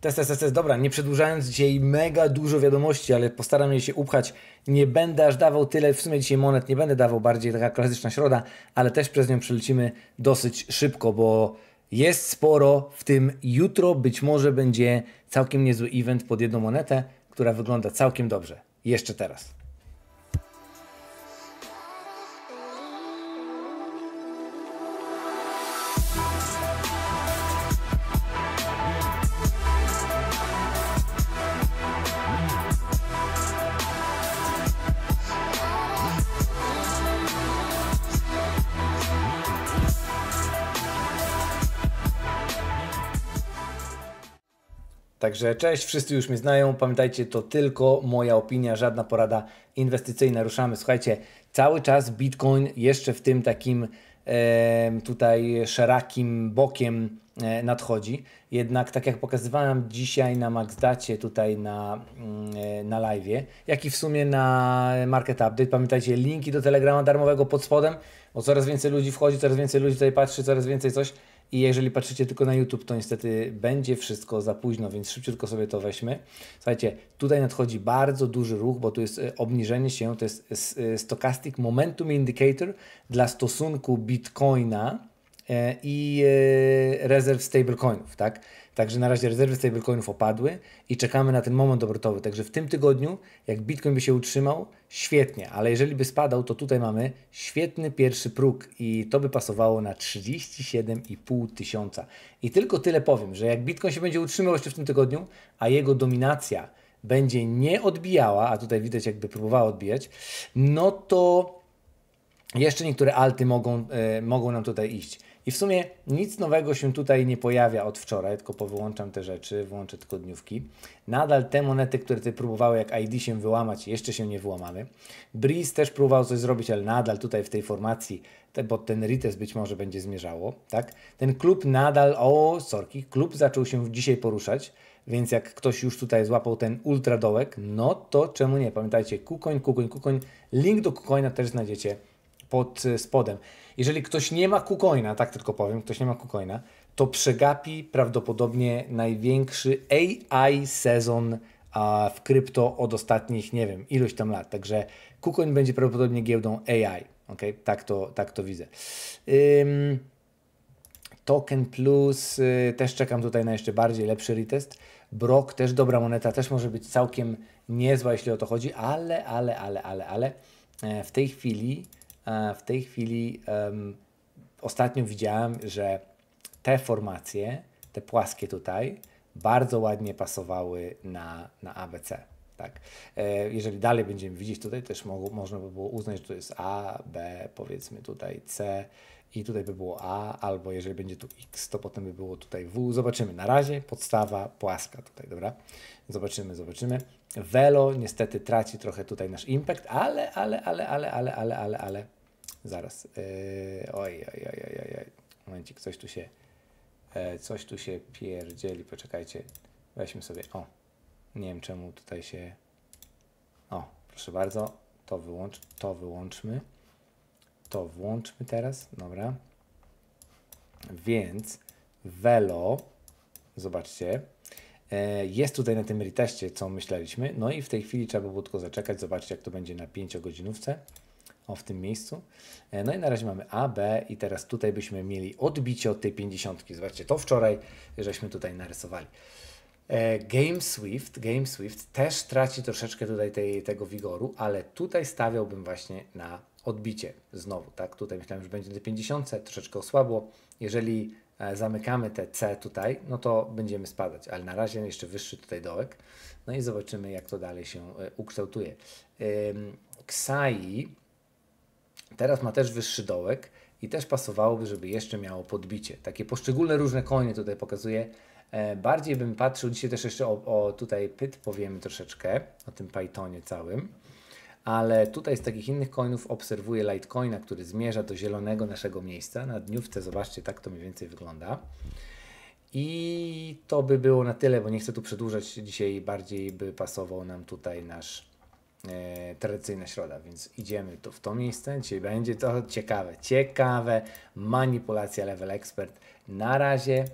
Test, test, test, Dobra, nie przedłużając dzisiaj mega dużo wiadomości, ale postaram się, się upchać. Nie będę aż dawał tyle, w sumie dzisiaj monet nie będę dawał, bardziej taka klasyczna środa, ale też przez nią przelecimy dosyć szybko, bo jest sporo, w tym jutro być może będzie całkiem niezły event pod jedną monetę, która wygląda całkiem dobrze. Jeszcze teraz. Także cześć, wszyscy już mnie znają. Pamiętajcie, to tylko moja opinia, żadna porada inwestycyjna. Ruszamy. Słuchajcie, cały czas Bitcoin jeszcze w tym takim e, tutaj szerakim bokiem e, nadchodzi. Jednak tak jak pokazywałem dzisiaj na MaxDacie, tutaj na, mm, e, na live, jak i w sumie na Market Update, pamiętajcie, linki do Telegrama darmowego pod spodem, bo coraz więcej ludzi wchodzi, coraz więcej ludzi tutaj patrzy, coraz więcej coś. I jeżeli patrzycie tylko na YouTube, to niestety będzie wszystko za późno, więc szybciutko sobie to weźmy. Słuchajcie, tutaj nadchodzi bardzo duży ruch, bo tu jest e, obniżenie się, to jest e, e, Stochastic Momentum Indicator dla stosunku Bitcoina i rezerw stablecoinów, tak? Także na razie rezerwy stablecoinów opadły i czekamy na ten moment obrotowy. Także w tym tygodniu, jak Bitcoin by się utrzymał, świetnie, ale jeżeli by spadał, to tutaj mamy świetny pierwszy próg i to by pasowało na 37,5 tysiąca. I tylko tyle powiem, że jak Bitcoin się będzie utrzymał jeszcze w tym tygodniu, a jego dominacja będzie nie odbijała, a tutaj widać jakby próbowała odbijać, no to jeszcze niektóre alty mogą, e, mogą nam tutaj iść. I w sumie nic nowego się tutaj nie pojawia od wczoraj, tylko powyłączam te rzeczy, włączę tylko dniówki. Nadal te monety, które tutaj próbowały jak ID się wyłamać, jeszcze się nie wyłamamy. Breeze też próbował coś zrobić, ale nadal tutaj w tej formacji, te, bo ten Rites być może będzie zmierzało, tak? Ten klub nadal, o sorki, klub zaczął się dzisiaj poruszać, więc jak ktoś już tutaj złapał ten ultradołek, no to czemu nie? Pamiętajcie, kukoń, kukoń, kukoń. Link do kukoina też znajdziecie pod y, spodem. Jeżeli ktoś nie ma KuCoina, tak tylko powiem, ktoś nie ma KuCoina, to przegapi prawdopodobnie największy AI sezon w krypto od ostatnich, nie wiem, iluś tam lat. Także KuCoin będzie prawdopodobnie giełdą AI. OK, Tak, to, tak to widzę. Ym, token Plus, y, też czekam tutaj na jeszcze bardziej lepszy retest. Brok też dobra moneta, też może być całkiem niezła, jeśli o to chodzi, ale, ale, ale, ale, ale e, w tej chwili E, w tej chwili um, ostatnio widziałem, że te formacje, te płaskie tutaj, bardzo ładnie pasowały na, na ABC. Tak. E, jeżeli dalej będziemy widzieć tutaj, też mogło, można by było uznać, że to jest A, B, powiedzmy tutaj C i tutaj by było A, albo jeżeli będzie tu X, to potem by było tutaj W. Zobaczymy. Na razie podstawa płaska tutaj, dobra? Zobaczymy, zobaczymy. Velo niestety traci trochę tutaj nasz impact, ale, ale, ale, ale, ale, ale, ale, ale Zaraz. Yy, oj, oj, oj, oj, oj, oj. Momencik, coś tu się... E, coś tu się pierdzieli. Poczekajcie. Weźmy sobie... O. Nie wiem czemu tutaj się... O, proszę bardzo. To wyłącz, to wyłączmy. To włączmy teraz. Dobra. Więc Velo, zobaczcie, e, jest tutaj na tym reteście, co myśleliśmy. No i w tej chwili trzeba było tylko zaczekać, zobaczyć jak to będzie na 5 godzinówce o, w tym miejscu. E, no i na razie mamy A, B i teraz tutaj byśmy mieli odbicie od tej 50. Zobaczcie, to wczoraj żeśmy tutaj narysowali. E, Game Swift, Game Swift też traci troszeczkę tutaj tej, tego wigoru, ale tutaj stawiałbym właśnie na odbicie znowu, tak? Tutaj myślałem, że będzie do 50, troszeczkę osłabło. Jeżeli e, zamykamy te C tutaj, no to będziemy spadać, ale na razie jeszcze wyższy tutaj dołek. No i zobaczymy, jak to dalej się ukształtuje. Ksai Teraz ma też wyższy dołek i też pasowałoby, żeby jeszcze miało podbicie. Takie poszczególne różne konie tutaj pokazuje. E, bardziej bym patrzył, dzisiaj też jeszcze o, o tutaj pyt powiemy troszeczkę, o tym Pythonie całym ale tutaj z takich innych coinów obserwuję Litecoina, który zmierza do zielonego naszego miejsca na dniówce. Zobaczcie, tak to mniej więcej wygląda. I to by było na tyle, bo nie chcę tu przedłużać. Dzisiaj bardziej by pasował nam tutaj nasz E, tradycyjna środa, więc idziemy tu w to miejsce, czyli będzie to ciekawe, ciekawe, manipulacja level expert, na razie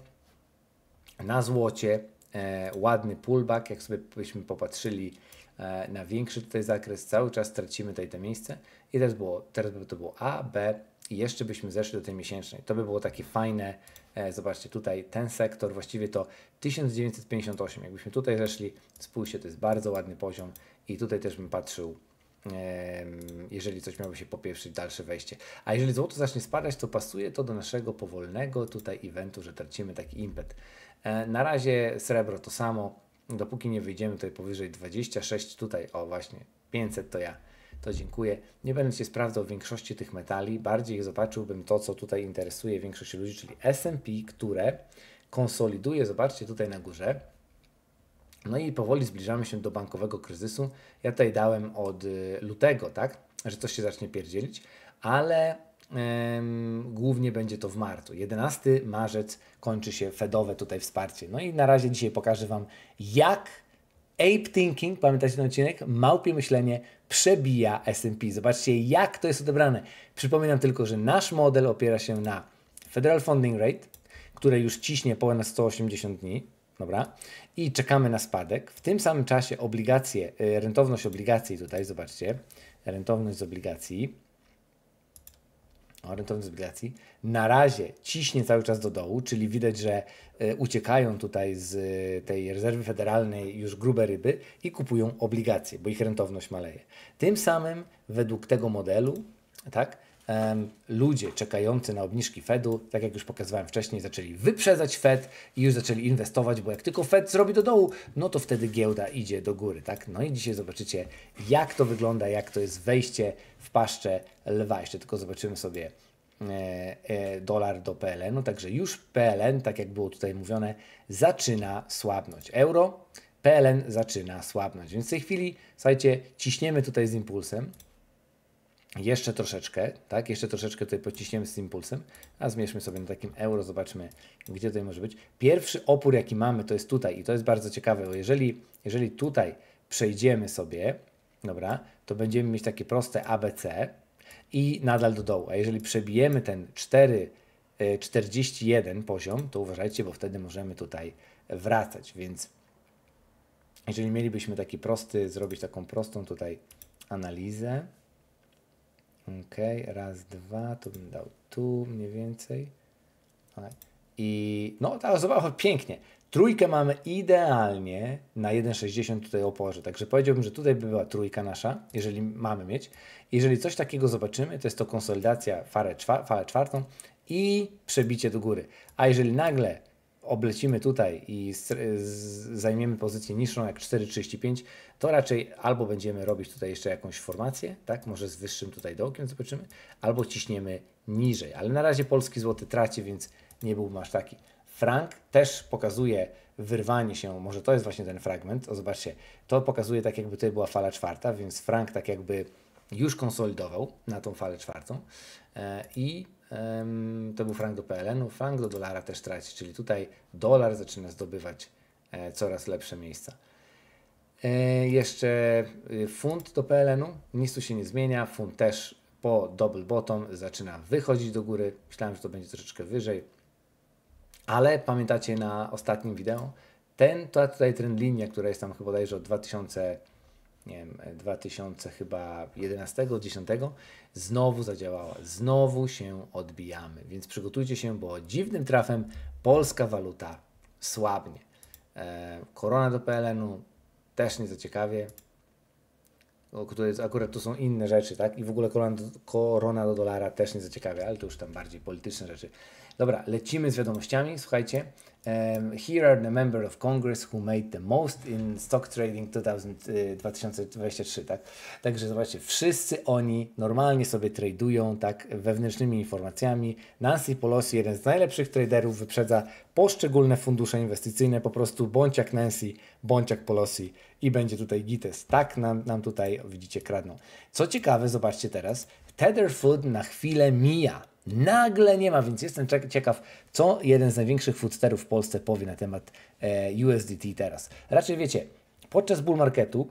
na złocie, e, ładny pullback, jak sobie byśmy popatrzyli e, na większy tutaj zakres, cały czas tracimy tutaj to miejsce i teraz, było, teraz by to było A, B i jeszcze byśmy zeszli do tej miesięcznej, to by było takie fajne E, zobaczcie, tutaj ten sektor, właściwie to 1958. Jakbyśmy tutaj zeszli, spójrzcie, to jest bardzo ładny poziom i tutaj też bym patrzył jeżeli coś miałoby się popieprzyć, dalsze wejście. A jeżeli złoto zacznie spadać, to pasuje to do naszego powolnego tutaj eventu, że tracimy taki impet. E, na razie srebro to samo, dopóki nie wyjdziemy tutaj powyżej 26, tutaj o właśnie 500 to ja to dziękuję. Nie będę się sprawdzał większości tych metali, bardziej zobaczyłbym to, co tutaj interesuje większość ludzi, czyli S&P, które konsoliduje, zobaczcie tutaj na górze, no i powoli zbliżamy się do bankowego kryzysu. Ja tutaj dałem od y, lutego, tak, że coś się zacznie pierdzielić, ale głównie będzie to w marcu. 11 marzec kończy się Fedowe tutaj wsparcie. No i na razie dzisiaj pokażę Wam, jak Ape Thinking, pamiętacie ten odcinek? Małpie myślenie przebija S&P. Zobaczcie, jak to jest odebrane. Przypominam tylko, że nasz model opiera się na Federal Funding Rate, które już ciśnie ponad 180 dni, dobra, i czekamy na spadek. W tym samym czasie obligacje, y, rentowność obligacji tutaj, zobaczcie, rentowność z obligacji, o, rentowność z obligacji, na razie ciśnie cały czas do dołu, czyli widać, że E, uciekają tutaj z e, tej rezerwy federalnej już grube ryby i kupują obligacje, bo ich rentowność maleje. Tym samym według tego modelu, tak, ludzie czekający na obniżki Fedu, tak jak już pokazywałem wcześniej, zaczęli wyprzedzać Fed i już zaczęli inwestować, bo jak tylko Fed zrobi do dołu, no to wtedy giełda idzie do góry, tak? No i dzisiaj zobaczycie, jak to wygląda, jak to jest wejście w paszczę lwa. Jeszcze tylko zobaczymy sobie E, e, dolar do PLN-u, także już PLN, tak jak było tutaj mówione, zaczyna słabnąć. Euro, PLN zaczyna słabnąć, więc w tej chwili, słuchajcie, ciśniemy tutaj z impulsem, jeszcze troszeczkę, tak, jeszcze troszeczkę tutaj pociśniemy z impulsem, a zmierzmy sobie na takim euro, zobaczmy, gdzie tutaj może być. Pierwszy opór, jaki mamy, to jest tutaj i to jest bardzo ciekawe, bo jeżeli, jeżeli tutaj przejdziemy sobie, dobra, to będziemy mieć takie proste ABC, i nadal do dołu. A jeżeli przebijemy ten 4, 41 e, poziom, to uważajcie, bo wtedy możemy tutaj wracać. Więc jeżeli mielibyśmy taki prosty, zrobić taką prostą tutaj analizę. Ok, raz, dwa, tu bym dał tu mniej więcej. I no, ta osoba pięknie. Trójkę mamy idealnie na 1,60 tutaj oporze, także powiedziałbym, że tutaj by była trójka nasza, jeżeli mamy mieć. Jeżeli coś takiego zobaczymy, to jest to konsolidacja falę, czwa, falę czwartą i przebicie do góry. A jeżeli nagle oblecimy tutaj i zajmiemy pozycję niższą jak 4,35, to raczej albo będziemy robić tutaj jeszcze jakąś formację, tak, może z wyższym tutaj dołkiem zobaczymy, albo ciśniemy niżej. Ale na razie polski złoty traci, więc nie byłbym aż taki. Frank też pokazuje wyrwanie się, może to jest właśnie ten fragment, o zobaczcie, to pokazuje tak jakby tutaj była fala czwarta, więc Frank tak jakby już konsolidował na tą falę czwartą e, i to był frank do PLN-u, frank do dolara też traci, czyli tutaj dolar zaczyna zdobywać e, coraz lepsze miejsca. E, jeszcze y, funt do PLN-u, nic tu się nie zmienia, funt też po double bottom zaczyna wychodzić do góry, myślałem, że to będzie troszeczkę wyżej, ale pamiętacie na ostatnim wideo, ten, tutaj tutaj linia, która jest tam chyba bodajże od 2000, nie wiem, 2000 chyba 11, 10, znowu zadziałała. Znowu się odbijamy. Więc przygotujcie się, bo dziwnym trafem polska waluta słabnie. E, korona do PLN-u też nie za ciekawie. Akurat tu są inne rzeczy, tak? I w ogóle korona do, korona do dolara też nie ciekawie, ale to już tam bardziej polityczne rzeczy. Dobra, lecimy z wiadomościami. Słuchajcie. Um, here are the members of Congress who made the most in stock trading 2000, 2023, y, tak? Także zobaczcie, wszyscy oni normalnie sobie tradują, tak, wewnętrznymi informacjami. Nancy Pelosi, jeden z najlepszych traderów, wyprzedza poszczególne fundusze inwestycyjne, po prostu bądź jak Nancy, bądź jak Pelosi i będzie tutaj GITES. Tak nam, nam tutaj, widzicie, kradną. Co ciekawe, zobaczcie teraz, Tether Food na chwilę mija Nagle nie ma, więc jestem ciekaw, co jeden z największych foodsterów w Polsce powie na temat e, USDT teraz. Raczej wiecie, podczas bull marketu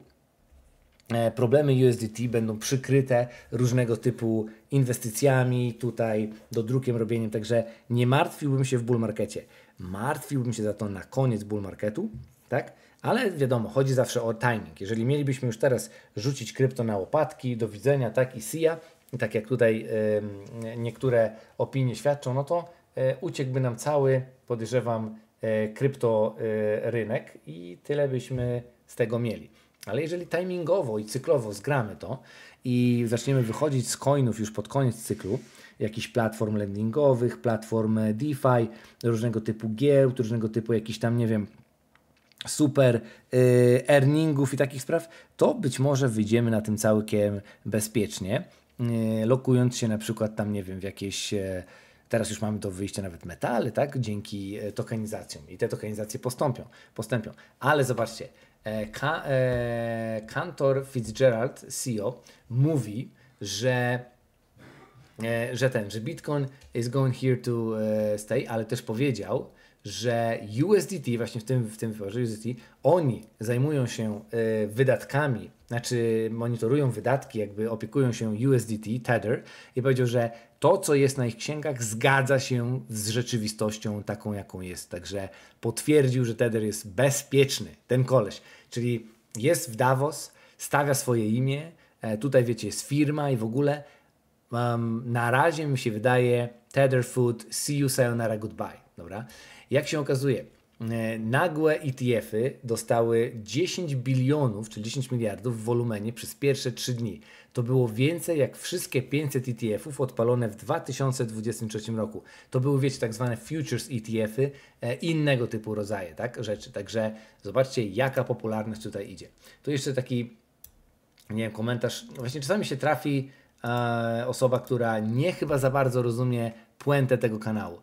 e, problemy USDT będą przykryte różnego typu inwestycjami, tutaj do drukiem robieniem, także nie martwiłbym się w bull markecie. Martwiłbym się za to na koniec bull marketu, tak? Ale wiadomo, chodzi zawsze o timing. Jeżeli mielibyśmy już teraz rzucić krypto na łopatki, do widzenia, tak i sija, i tak jak tutaj niektóre opinie świadczą, no to e, uciekłby nam cały, podejrzewam, e, kryptorynek e, i tyle byśmy z tego mieli. Ale jeżeli timingowo i cyklowo zgramy to i zaczniemy wychodzić z coinów już pod koniec cyklu, jakichś platform lendingowych, platform DeFi, różnego typu giełd, różnego typu jakichś tam, nie wiem, super earningów i takich spraw, to być może wyjdziemy na tym całkiem bezpiecznie. E, lokując się na przykład tam, nie wiem, w jakieś e, Teraz już mamy do wyjścia nawet metale, tak? Dzięki e, tokenizacjom. I te tokenizacje postąpią, postępią. Ale zobaczcie, Ka e Kantor Fitzgerald, CEO, mówi, że, e że ten, że Bitcoin is going here to stay, ale też powiedział, że USDT, właśnie w tym, w tym wyborze USDT, oni zajmują się y, wydatkami, znaczy monitorują wydatki, jakby opiekują się USDT, Tether i powiedział, że to, co jest na ich księgach, zgadza się z rzeczywistością taką, jaką jest. Także potwierdził, że Tether jest bezpieczny, ten koleś. Czyli jest w Davos, stawia swoje imię, e, tutaj wiecie, jest firma i w ogóle um, na razie mi się wydaje Tether Food, see you, sayonara, goodbye, dobra? Jak się okazuje, e, nagłe ETF-y dostały 10 bilionów, czy 10 miliardów w wolumenie przez pierwsze 3 dni. To było więcej jak wszystkie 500 ETF-ów odpalone w 2023 roku. To były, wiecie, tak zwane futures ETF-y, e, innego typu rodzaje tak, rzeczy. Także zobaczcie, jaka popularność tutaj idzie. Tu jeszcze taki, nie wiem, komentarz. Właśnie czasami się trafi e, osoba, która nie chyba za bardzo rozumie puentę tego kanału.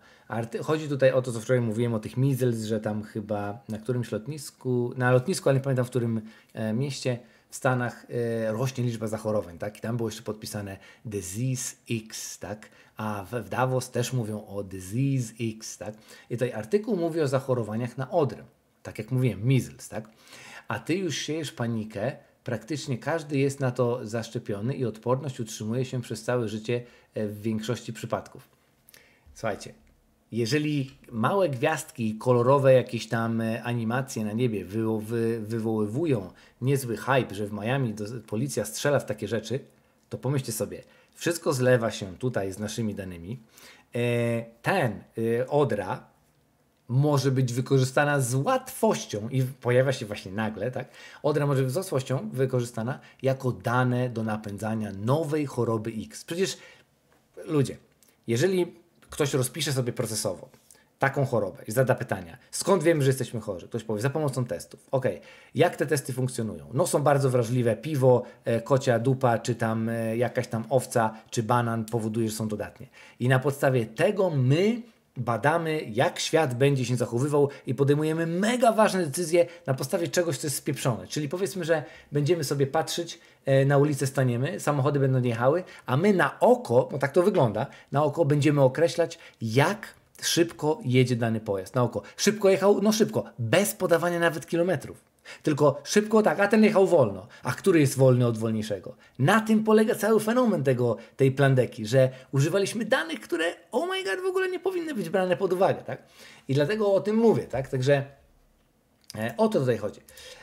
Chodzi tutaj o to, co wczoraj mówiłem o tych Measles, że tam chyba na którymś lotnisku, na lotnisku, ale nie pamiętam w którym e, mieście, w Stanach e, rośnie liczba zachorowań, tak? I tam było jeszcze podpisane Disease X, tak? A w, w Davos też mówią o Disease X, tak? I tutaj artykuł mówi o zachorowaniach na odrę, tak jak mówiłem, measles, tak? A ty już siejesz panikę, praktycznie każdy jest na to zaszczepiony i odporność utrzymuje się przez całe życie e, w większości przypadków. Słuchajcie, jeżeli małe gwiazdki, kolorowe jakieś tam e, animacje na niebie wywoływują niezły hype, że w Miami do, policja strzela w takie rzeczy, to pomyślcie sobie, wszystko zlewa się tutaj z naszymi danymi. E, ten e, odra może być wykorzystana z łatwością i pojawia się właśnie nagle, tak? Odra może być z łatwością wykorzystana jako dane do napędzania nowej choroby X. Przecież ludzie, jeżeli ktoś rozpisze sobie procesowo taką chorobę i zada pytania, skąd wiemy, że jesteśmy chorzy? Ktoś powie, za pomocą testów. Ok, jak te testy funkcjonują? No są bardzo wrażliwe, piwo, e, kocia dupa, czy tam e, jakaś tam owca, czy banan powoduje, że są dodatnie. I na podstawie tego my badamy, jak świat będzie się zachowywał i podejmujemy mega ważne decyzje na podstawie czegoś, co jest spieprzone. Czyli powiedzmy, że będziemy sobie patrzeć, e, na ulicę staniemy, samochody będą jechały, a my na oko, bo tak to wygląda, na oko będziemy określać, jak szybko jedzie dany pojazd. Na oko. Szybko jechał? No szybko. Bez podawania nawet kilometrów. Tylko szybko tak, a ten jechał wolno. A który jest wolny od wolniejszego? Na tym polega cały fenomen tego, tej plandeki, że używaliśmy danych, które, oh my god, w ogóle nie powinny być brane pod uwagę, tak? I dlatego o tym mówię, tak? Także e, o to tutaj chodzi.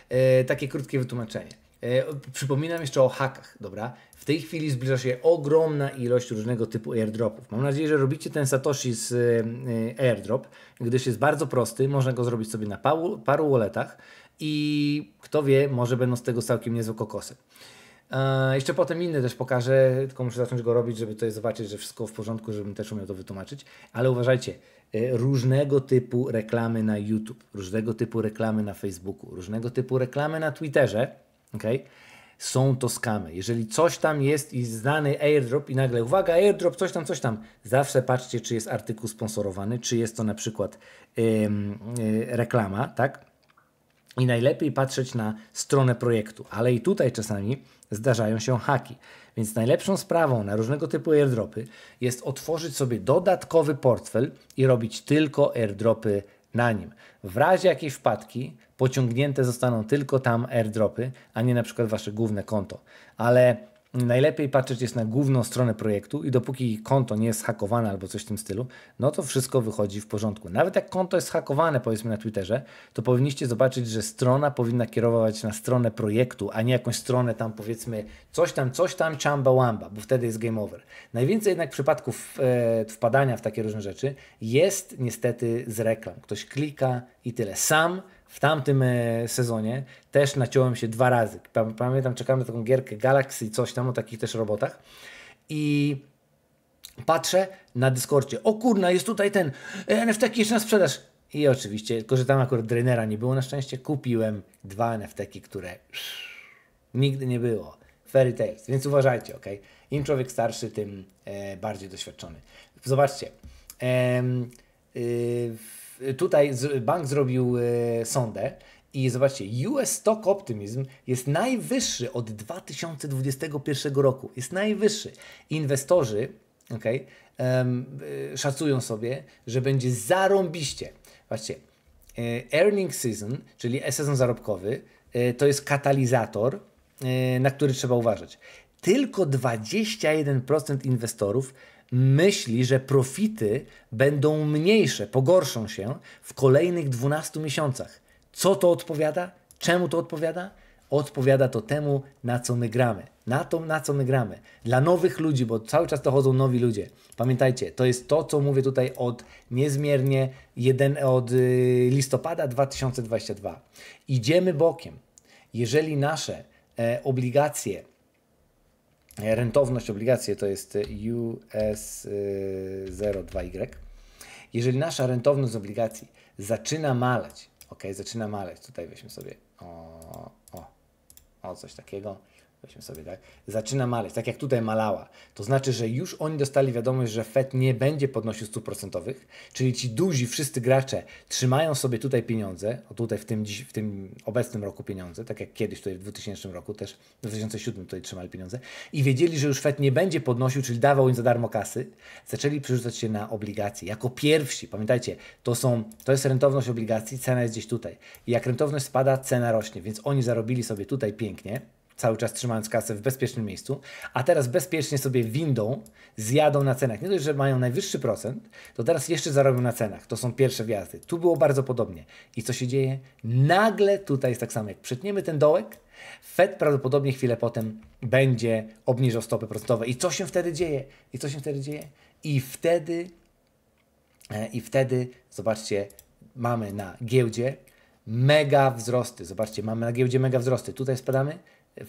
E, takie krótkie wytłumaczenie. E, przypominam jeszcze o hakach, dobra? W tej chwili zbliża się ogromna ilość różnego typu airdropów. Mam nadzieję, że robicie ten Satoshi z e, e airdrop, gdyż jest bardzo prosty, można go zrobić sobie na paru, paru walletach i kto wie, może będą z tego całkiem niezłe kokosy. E, jeszcze potem inny też pokażę, tylko muszę zacząć go robić, żeby tutaj zobaczyć, że wszystko w porządku, żebym też umiał to wytłumaczyć. Ale uważajcie, e, różnego typu reklamy na YouTube, różnego typu reklamy na Facebooku, różnego typu reklamy na Twitterze, okay, są to skamy. Jeżeli coś tam jest i znany airdrop i nagle uwaga, airdrop, coś tam, coś tam, zawsze patrzcie, czy jest artykuł sponsorowany, czy jest to na przykład e, reklama, tak? i najlepiej patrzeć na stronę projektu, ale i tutaj czasami zdarzają się haki. Więc najlepszą sprawą na różnego typu airdropy jest otworzyć sobie dodatkowy portfel i robić tylko airdropy na nim. W razie jakiejś wpadki pociągnięte zostaną tylko tam airdropy, a nie na przykład wasze główne konto. Ale najlepiej patrzeć jest na główną stronę projektu i dopóki konto nie jest hakowane albo coś w tym stylu, no to wszystko wychodzi w porządku. Nawet jak konto jest hakowane, powiedzmy na Twitterze, to powinniście zobaczyć, że strona powinna kierować na stronę projektu, a nie jakąś stronę tam powiedzmy coś tam, coś tam, chamba wamba, bo wtedy jest game over. Najwięcej jednak przypadków e, wpadania w takie różne rzeczy jest niestety z reklam. Ktoś klika i tyle. Sam w tamtym e, sezonie też naciąłem się dwa razy. Pamiętam, czekałem na taką gierkę Galaxy, i coś tam o takich też robotach. I patrzę na Discordzie. O kurna, jest tutaj ten e, NFT jeszcze na sprzedaż. I oczywiście, tylko że tam akurat drainera nie było na szczęście, kupiłem dwa NFT, które nigdy nie było. Fairy Tales, więc uważajcie, ok? Im człowiek starszy, tym e, bardziej doświadczony. Zobaczcie. Y, tutaj bank zrobił e, sondę i zobaczcie, US Stock Optimism jest najwyższy od 2021 roku. Jest najwyższy. Inwestorzy okay, e, szacują sobie, że będzie zarąbiście. Zobaczcie, e, earning season, czyli sezon zarobkowy, to jest katalizator, na który trzeba uważać. Tylko 21% inwestorów myśli, że profity będą mniejsze, pogorszą się w kolejnych 12 miesiącach. Co to odpowiada? Czemu to odpowiada? Odpowiada to temu, na co my gramy. Na to, na co my gramy. Dla nowych ludzi, bo cały czas dochodzą nowi ludzie. Pamiętajcie, to jest to, co mówię tutaj od niezmiernie jeden, od y, listopada 2022. Idziemy bokiem. Jeżeli nasze e, obligacje rentowność obligacji to jest US02Y. Y, y. Jeżeli nasza rentowność obligacji zaczyna maleć, ok, zaczyna maleć, tutaj weźmy sobie o, o, o coś takiego, sobie tak, zaczyna maleć, tak jak tutaj malała, to znaczy, że już oni dostali wiadomość, że Fed nie będzie podnosił stóp procentowych, czyli ci duzi wszyscy gracze trzymają sobie tutaj pieniądze, tutaj w tym, dziś, w tym obecnym roku pieniądze, tak jak kiedyś tutaj w 2000 roku też, w 2007 tutaj trzymali pieniądze i wiedzieli, że już Fed nie będzie podnosił, czyli dawał im za darmo kasy, zaczęli przerzucać się na obligacje. Jako pierwsi, pamiętajcie, to, są, to jest rentowność obligacji, cena jest gdzieś tutaj. I jak rentowność spada, cena rośnie, więc oni zarobili sobie tutaj pięknie, cały czas trzymając kasę w bezpiecznym miejscu, a teraz bezpiecznie sobie windą zjadą na cenach. Nie dość, że mają najwyższy procent, to teraz jeszcze zarobią na cenach. To są pierwsze wjazdy. Tu było bardzo podobnie. I co się dzieje? Nagle tutaj jest tak samo. Jak przetniemy ten dołek, Fed prawdopodobnie chwilę potem będzie obniżał stopy procentowe. I co się wtedy dzieje? I co się wtedy dzieje? I wtedy, e, i wtedy, zobaczcie, mamy na giełdzie mega wzrosty. Zobaczcie, mamy na giełdzie mega wzrosty. Tutaj spadamy,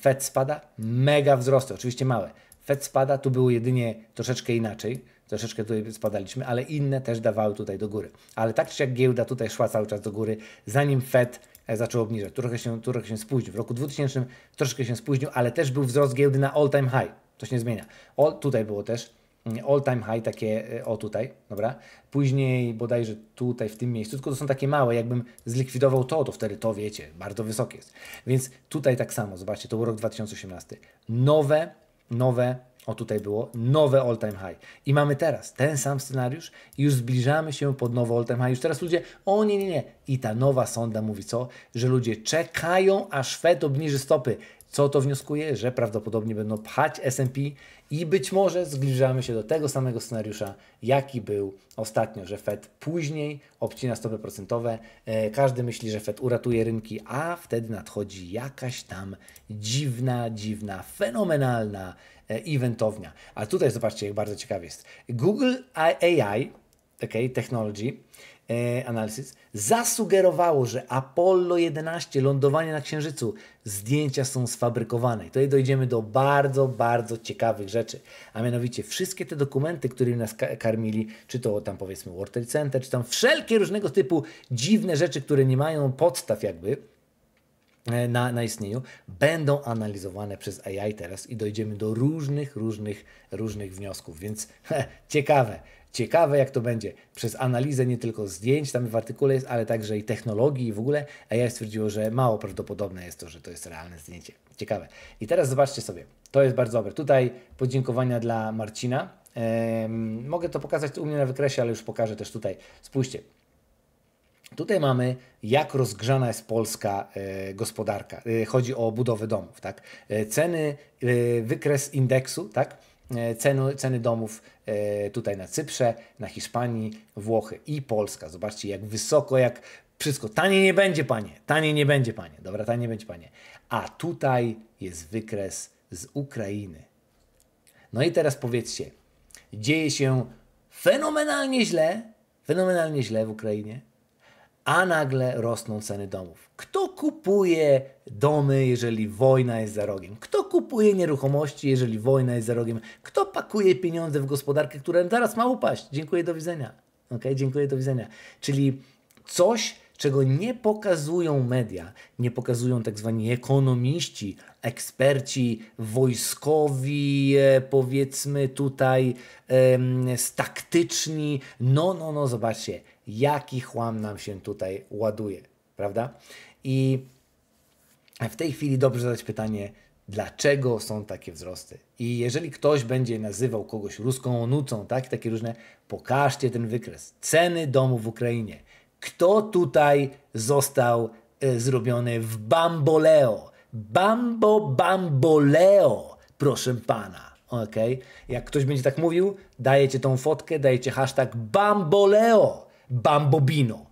Fed spada, mega wzrosty, oczywiście małe. Fed spada, tu było jedynie troszeczkę inaczej, troszeczkę tutaj spadaliśmy, ale inne też dawały tutaj do góry. Ale tak czy jak giełda tutaj szła cały czas do góry, zanim Fed e, zaczął obniżać. Tu trochę, się, tu trochę się spóźnił. W roku 2000 troszkę się spóźnił, ale też był wzrost giełdy na all time high. To się nie zmienia. O, tutaj było też all time high, takie e, o tutaj, dobra? Później bodajże tutaj, w tym miejscu, tylko to są takie małe, jakbym zlikwidował to, to wtedy to wiecie, bardzo wysokie jest. Więc tutaj tak samo, zobaczcie, to był rok 2018. Nowe, nowe, o tutaj było, nowe all time high. I mamy teraz ten sam scenariusz i już zbliżamy się pod nowe all time high. Już teraz ludzie, o nie, nie, nie. I ta nowa sonda mówi co? Że ludzie czekają, aż Fed obniży stopy. Co to wnioskuje? Że prawdopodobnie będą pchać S&P i być może zbliżamy się do tego samego scenariusza, jaki był ostatnio, że Fed później obcina stopy procentowe. E, każdy myśli, że Fed uratuje rynki, a wtedy nadchodzi jakaś tam dziwna, dziwna, fenomenalna eventownia. A tutaj zobaczcie, jak bardzo ciekawie jest. Google AI, okay, Technology, E, Analysis zasugerowało, że Apollo 11, lądowanie na Księżycu, zdjęcia są sfabrykowane. I tutaj dojdziemy do bardzo, bardzo ciekawych rzeczy. A mianowicie wszystkie te dokumenty, którymi nas karmili, czy to tam powiedzmy World Trade Center, czy tam wszelkie różnego typu dziwne rzeczy, które nie mają podstaw jakby, e, na, na, istnieniu, będą analizowane przez AI teraz i dojdziemy do różnych, różnych, różnych wniosków. Więc ciekawe, Ciekawe, jak to będzie przez analizę nie tylko zdjęć, tam w artykule jest, ale także i technologii i w ogóle. A ja stwierdziło, że mało prawdopodobne jest to, że to jest realne zdjęcie. Ciekawe. I teraz zobaczcie sobie. To jest bardzo dobre. Tutaj podziękowania dla Marcina. Ehm, mogę to pokazać u mnie na wykresie, ale już pokażę też tutaj. Spójrzcie. Tutaj mamy, jak rozgrzana jest polska e, gospodarka. E, chodzi o budowę domów, tak? E, ceny, e, wykres indeksu, tak? E, ceny, ceny domów e, tutaj na Cyprze, na Hiszpanii, Włochy i Polska. Zobaczcie, jak wysoko, jak wszystko. Taniej nie będzie, panie. Taniej nie będzie, panie. Dobra, taniej nie będzie, panie. A tutaj jest wykres z Ukrainy. No i teraz powiedzcie, dzieje się fenomenalnie źle, fenomenalnie źle w Ukrainie a nagle rosną ceny domów. Kto kupuje domy, jeżeli wojna jest za rogiem? Kto kupuje nieruchomości, jeżeli wojna jest za rogiem? Kto pakuje pieniądze w gospodarkę, która zaraz ma upaść? Dziękuję, do widzenia. Ok, dziękuję, do widzenia. Czyli coś, czego nie pokazują media, nie pokazują tak zwani ekonomiści, eksperci wojskowi, e, powiedzmy tutaj, em, taktyczni. No, no, no, zobaczcie jaki chłam nam się tutaj ładuje, prawda? I w tej chwili dobrze zadać pytanie, dlaczego są takie wzrosty. I jeżeli ktoś będzie nazywał kogoś ruską onucą, tak, takie różne, pokażcie ten wykres. Ceny domu w Ukrainie. Kto tutaj został e, zrobiony w bamboleo? Bambo bamboleo, proszę pana. ok? Jak ktoś będzie tak mówił, dajecie tą fotkę, dajecie hashtag bamboleo Bambobino.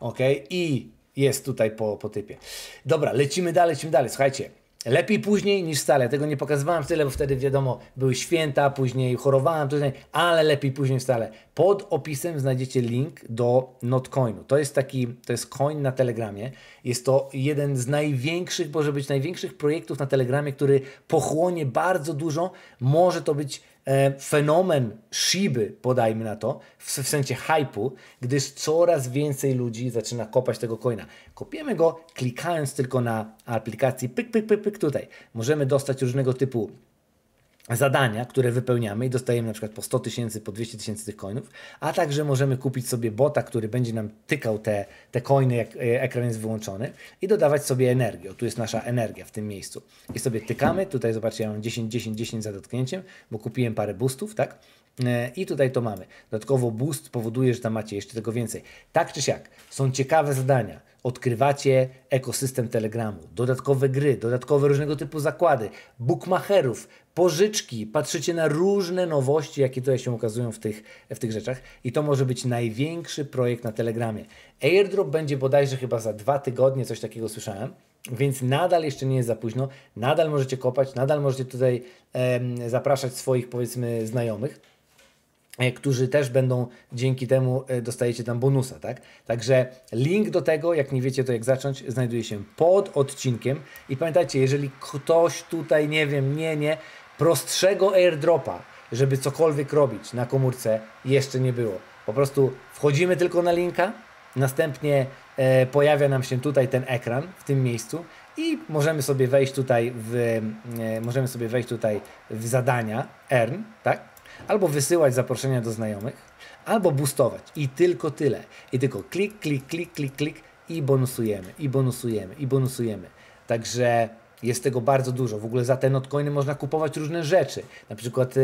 Ok? I jest tutaj po, po typie. Dobra, lecimy dalej, lecimy dalej. Słuchajcie, lepiej później niż wcale. Tego nie pokazywałem w tyle, bo wtedy wiadomo, były święta, później chorowałem, tutaj, ale lepiej później wcale. Pod opisem znajdziecie link do Notcoinu. To jest taki, to jest coin na Telegramie. Jest to jeden z największych, może być największych projektów na Telegramie, który pochłonie bardzo dużo. Może to być E, fenomen szyby, podajmy na to, w, sensie hypu, gdyż coraz więcej ludzi zaczyna kopać tego coina. Kopiemy go klikając tylko na aplikacji pyk, pyk, pyk, pyk tutaj. Możemy dostać różnego typu zadania, które wypełniamy i dostajemy na przykład po 100 tysięcy, po 200 tysięcy tych coinów, a także możemy kupić sobie bota, który będzie nam tykał te, te coiny, jak e, ekran jest wyłączony i dodawać sobie energię. O, tu jest nasza energia w tym miejscu. I sobie tykamy, tutaj zobaczcie, ja mam 10, 10, 10 za dotknięciem, bo kupiłem parę boostów, tak? E, I tutaj to mamy. Dodatkowo boost powoduje, że tam macie jeszcze tego więcej. Tak czy siak, są ciekawe zadania odkrywacie ekosystem Telegramu. Dodatkowe gry, dodatkowe różnego typu zakłady, bookmacherów, pożyczki. Patrzycie na różne nowości, jakie tutaj się ukazują w tych, w tych rzeczach. I to może być największy projekt na Telegramie. Airdrop będzie bodajże chyba za dwa tygodnie, coś takiego słyszałem. Więc nadal jeszcze nie jest za późno, nadal możecie kopać, nadal możecie tutaj em, zapraszać swoich powiedzmy znajomych. E, którzy też będą dzięki temu e, dostajecie tam bonusa, tak? Także link do tego, jak nie wiecie to jak zacząć, znajduje się pod odcinkiem i pamiętajcie, jeżeli ktoś tutaj, nie wiem, nie, nie, prostszego airdropa, żeby cokolwiek robić na komórce jeszcze nie było. Po prostu wchodzimy tylko na linka, następnie e, pojawia nam się tutaj ten ekran w tym miejscu i możemy sobie wejść tutaj w, e, możemy sobie wejść tutaj w zadania earn, tak? albo wysyłać zaproszenia do znajomych, albo boostować i tylko tyle. I tylko klik, klik, klik, klik, klik i bonusujemy, i bonusujemy, i bonusujemy. Także jest tego bardzo dużo. W ogóle za te notcoiny można kupować różne rzeczy, na przykład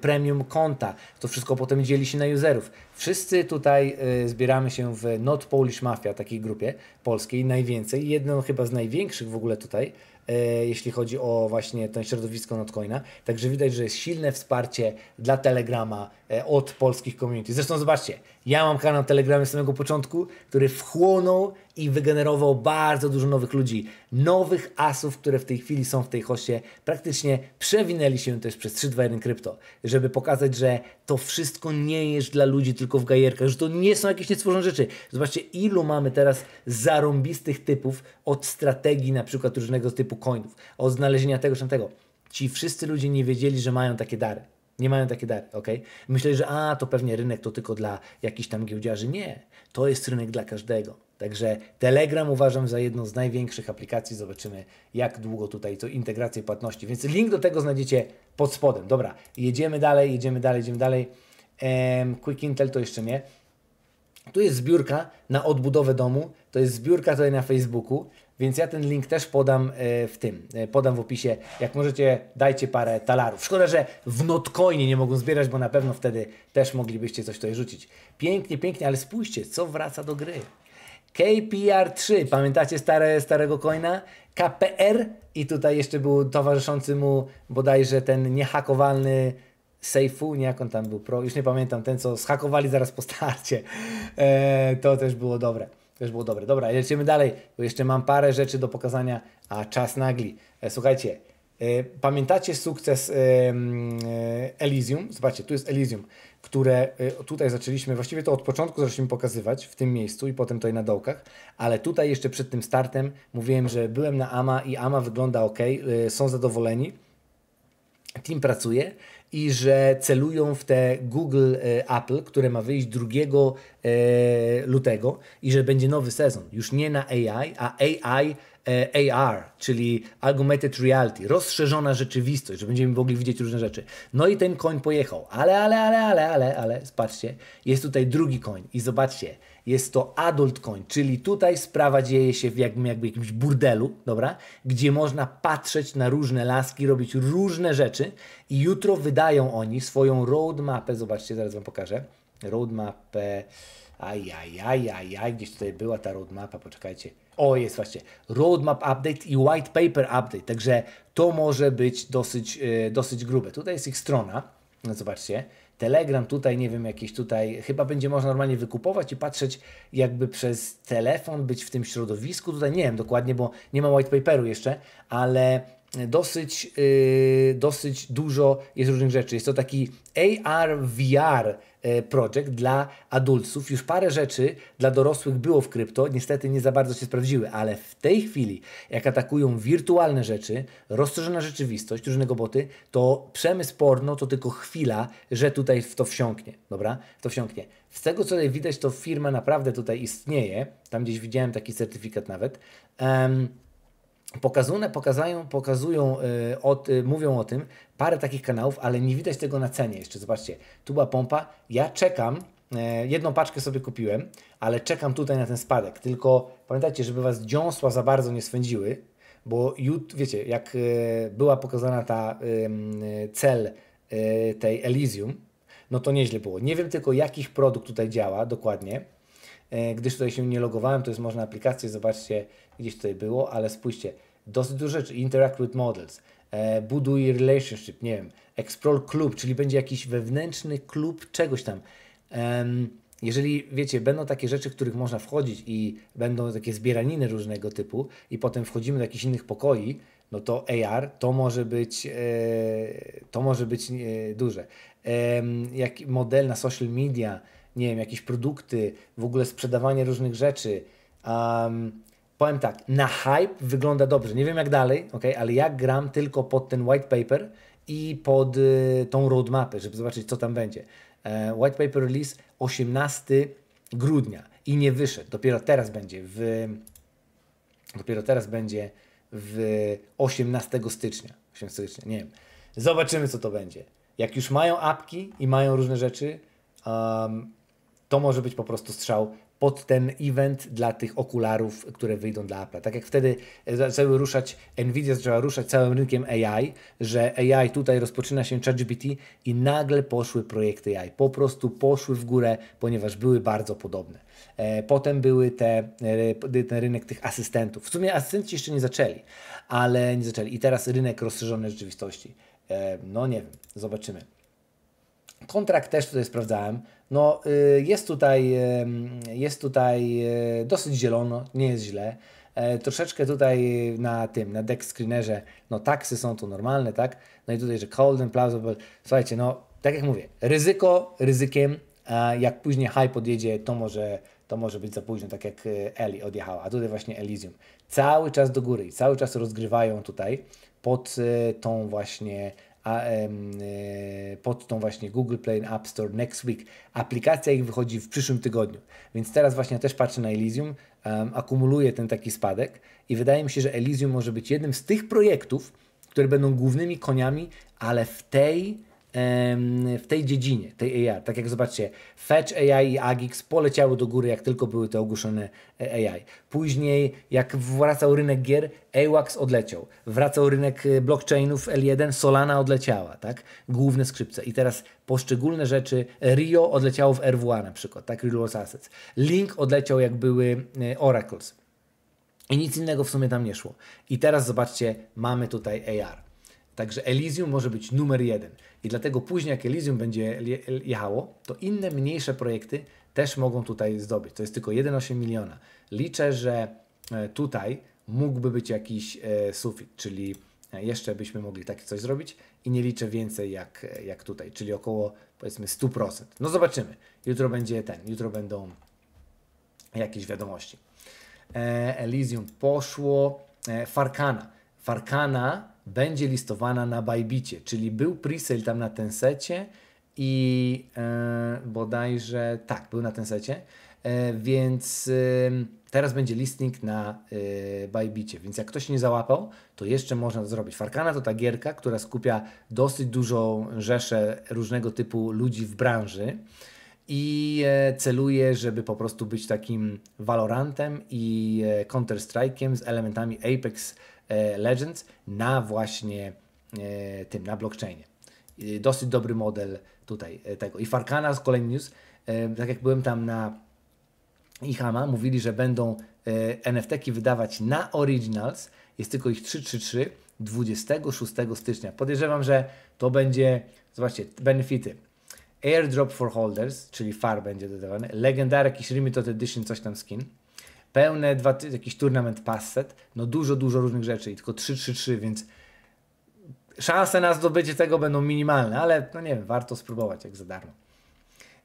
premium konta. To wszystko potem dzieli się na userów. Wszyscy tutaj y, zbieramy się w Not Polish Mafia, takiej grupie polskiej, najwięcej. Jedną chyba z największych w ogóle tutaj E, jeśli chodzi o właśnie to środowisko Notcoina. Także widać, że jest silne wsparcie dla Telegrama e, od polskich community. Zresztą zobaczcie, ja mam kanał Telegramie z samego początku, który wchłonął i wygenerował bardzo dużo nowych ludzi, nowych asów, które w tej chwili są w tej hoście. Praktycznie przewinęli się też przez 321 krypto, żeby pokazać, że to wszystko nie jest dla ludzi tylko w gajerkach, że to nie są jakieś niestworzone rzeczy. Zobaczcie, ilu mamy teraz zarąbistych typów od strategii na przykład różnego typu coinów, od znalezienia tego czy tamtego. Ci wszyscy ludzie nie wiedzieli, że mają takie dary. Nie mają takie dary, ok? Myślę, że a, to pewnie rynek to tylko dla jakichś tam giełdziarzy. Nie, to jest rynek dla każdego. Także Telegram uważam za jedną z największych aplikacji. Zobaczymy, jak długo tutaj to integrację płatności. Więc link do tego znajdziecie pod spodem. Dobra, jedziemy dalej, jedziemy dalej, jedziemy dalej. Ehm, Quick Intel to jeszcze nie. Tu jest zbiórka na odbudowę domu, to jest zbiórka tutaj na Facebooku. Więc ja ten link też podam e, w tym, e, podam w opisie. Jak możecie, dajcie parę talarów. Szkoda, że w notcoinie nie mogą zbierać, bo na pewno wtedy też moglibyście coś tutaj rzucić. Pięknie, pięknie, ale spójrzcie, co wraca do gry. KPR3, pamiętacie stare, starego coina? KPR i tutaj jeszcze był towarzyszący mu bodajże ten niehakowalny Seifu, nie jak on tam był, pro, już nie pamiętam, ten co zhakowali zaraz po starcie. Eee, to też było dobre. Też było dobre. Dobra, lecimy dalej, bo jeszcze mam parę rzeczy do pokazania, a czas nagli. E, słuchajcie, e, Pamiętacie sukces e, Elysium? Zobaczcie, tu jest Elysium, które tutaj zaczęliśmy, właściwie to od początku zaczęliśmy pokazywać w tym miejscu i potem tutaj na dołkach, ale tutaj jeszcze przed tym startem mówiłem, że byłem na AMA i AMA wygląda ok, są zadowoleni, team pracuje i że celują w te Google e, Apple, które ma wyjść 2 e, lutego i że będzie nowy sezon. Już nie na AI, a AI AR, e, czyli Augmented Reality, rozszerzona rzeczywistość, że będziemy mogli widzieć różne rzeczy. No i ten koń pojechał, ale, ale, ale, ale, ale, ale, patrzcie, jest tutaj drugi koń i zobaczcie, jest to adult coin, czyli tutaj sprawa dzieje się w jakby, jakby jakimś burdelu, dobra? Gdzie można patrzeć na różne laski, robić różne rzeczy i jutro wydają oni swoją roadmapę, zobaczcie, zaraz Wam pokażę, roadmapę, ajajajajaj, gdzieś tutaj była ta roadmapa, poczekajcie, o, jest właśnie. Roadmap update i white paper update. Także to może być dosyć, yy, dosyć grube. Tutaj jest ich strona. No, zobaczcie. Telegram, tutaj nie wiem, jakieś tutaj, chyba będzie można normalnie wykupować i patrzeć jakby przez telefon, być w tym środowisku, tutaj nie wiem dokładnie, bo nie ma white paperu jeszcze, ale dosyć, yy, dosyć dużo jest różnych rzeczy. Jest to taki AR, VR y, projekt dla adultów. Już parę rzeczy dla dorosłych było w krypto, niestety nie za bardzo się sprawdziły, ale w tej chwili, jak atakują wirtualne rzeczy, rozszerzona rzeczywistość, różne boty, to przemysł porno to tylko chwila, że tutaj w to wsiąknie, dobra? W to wsiąknie. Z tego, co tutaj widać, to firma naprawdę tutaj istnieje. Tam gdzieś widziałem taki certyfikat nawet. Um, Pokazane, pokazają, pokazują, e, o, e, mówią o tym parę takich kanałów, ale nie widać tego na cenie jeszcze. Zobaczcie, tu była pompa. Ja czekam, e, jedną paczkę sobie kupiłem, ale czekam tutaj na ten spadek. Tylko pamiętajcie, żeby Was dziąsła za bardzo nie swędziły, bo wiecie, jak była pokazana ta cel tej Elysium, no to nieźle było. Nie wiem tylko, jakich produkt tutaj działa dokładnie, E, gdyż tutaj się nie logowałem, to jest można aplikację, zobaczcie, gdzieś tutaj było, ale spójrzcie, dosyć dużo rzeczy, interact with models, e, buduj relationship, nie wiem, explore klub, czyli będzie jakiś wewnętrzny klub czegoś tam. Jeżeli, wiecie, będą takie rzeczy, w których można wchodzić i będą takie zbieraniny różnego typu i potem wchodzimy do jakichś innych pokoi, no to AR to może być, e, to może być duże. Jak model na social media, nie wiem, jakieś produkty, w ogóle sprzedawanie różnych rzeczy. Um, powiem tak, na hype wygląda dobrze. Nie wiem jak dalej, okay? ale ja gram tylko pod ten white paper i pod y, tą roadmapę, żeby zobaczyć, co tam będzie. E, white paper release 18 grudnia i nie wyszedł. Dopiero teraz będzie w. Dopiero teraz będzie w 18 stycznia. 18 stycznia, nie wiem. Zobaczymy, co to będzie. Jak już mają apki i mają różne rzeczy, um, to może być po prostu strzał pod ten event dla tych okularów, które wyjdą dla Apple. Tak jak wtedy e, zaczęły ruszać, Nvidia zaczęła ruszać całym rynkiem AI, że AI tutaj rozpoczyna się ChatGPT i nagle poszły projekty AI. Po prostu poszły w górę, ponieważ były bardzo podobne. E, potem były te, e, ten rynek tych asystentów. W sumie asystenci jeszcze nie zaczęli, ale nie zaczęli. I teraz rynek rozszerzonej rzeczywistości. No nie wiem, zobaczymy. Kontrakt też tutaj sprawdzałem. No, y, jest tutaj, y, jest tutaj y, dosyć zielono, nie jest źle. E, troszeczkę tutaj na tym, na deck screenerze, no taksy są tu normalne, tak? No i tutaj, że cold and plausible. Słuchajcie, no tak jak mówię, ryzyko ryzykiem, a jak później high podjedzie, to może, to może być za późno, tak jak e, Eli odjechała, a tutaj właśnie Elysium. Cały czas do góry i cały czas rozgrywają tutaj pod e, tą właśnie a, e, pod tą właśnie Google Play App Store Next Week. Aplikacja ich wychodzi w przyszłym tygodniu, więc teraz właśnie też patrzę na Elysium, um, akumuluję ten taki spadek i wydaje mi się, że Elysium może być jednym z tych projektów, które będą głównymi koniami, ale w tej w tej dziedzinie, tej AI. Tak jak zobaczcie, Fetch AI i Agix poleciały do góry, jak tylko były te ogłoszone e, AI. Później, jak wracał rynek gier, AWAX odleciał. Wracał rynek e, blockchainów L1, Solana odleciała, tak? Główne skrzypce. I teraz poszczególne rzeczy, Rio odleciało w RWA na przykład, tak? Real Assets. Link odleciał, jak były e, Oracles. I nic innego w sumie tam nie szło. I teraz zobaczcie, mamy tutaj AR. Także Elysium może być numer jeden. I dlatego później, jak Elysium będzie jechało, to inne mniejsze projekty też mogą tutaj zdobyć. To jest tylko 1,8 miliona. Liczę, że e, tutaj mógłby być jakiś e, sufit, czyli e, jeszcze byśmy mogli takie coś zrobić i nie liczę więcej jak, jak tutaj, czyli około powiedzmy 100%. No zobaczymy. Jutro będzie ten, jutro będą jakieś wiadomości. Elysium poszło. Farkana. Farkana będzie listowana na Bajbicie, czyli był presale tam na ten secie i e, bodajże tak, był na ten secie, e, więc teraz będzie listing na e, Bajbicie, więc jak ktoś nie załapał, to jeszcze można to zrobić. Farkana to ta gierka, która skupia dosyć dużą rzeszę różnego typu ludzi w branży i e, celuje, żeby po prostu być takim Valorantem i e, Counter-Strike'iem z elementami Apex E, Legends na właśnie e, tym, na blockchainie. Dosyć dobry model tutaj e, tego. I Farkana z kolejny news, tak jak byłem tam na Ihama, mówili, że będą NFT-ki wydawać na Originals, jest tylko ich 333, 26 stycznia. Podejrzewam, że to będzie, zobaczcie, benefity. Airdrop for Holders, czyli FAR będzie dodawany, Legendary jakiś Limited Edition, coś tam skin, pełne dwa, jakiś turnament passet, no dużo, dużo różnych rzeczy i tylko 3-3-3, więc szanse na zdobycie tego będą minimalne, ale no nie wiem, warto spróbować jak za darmo.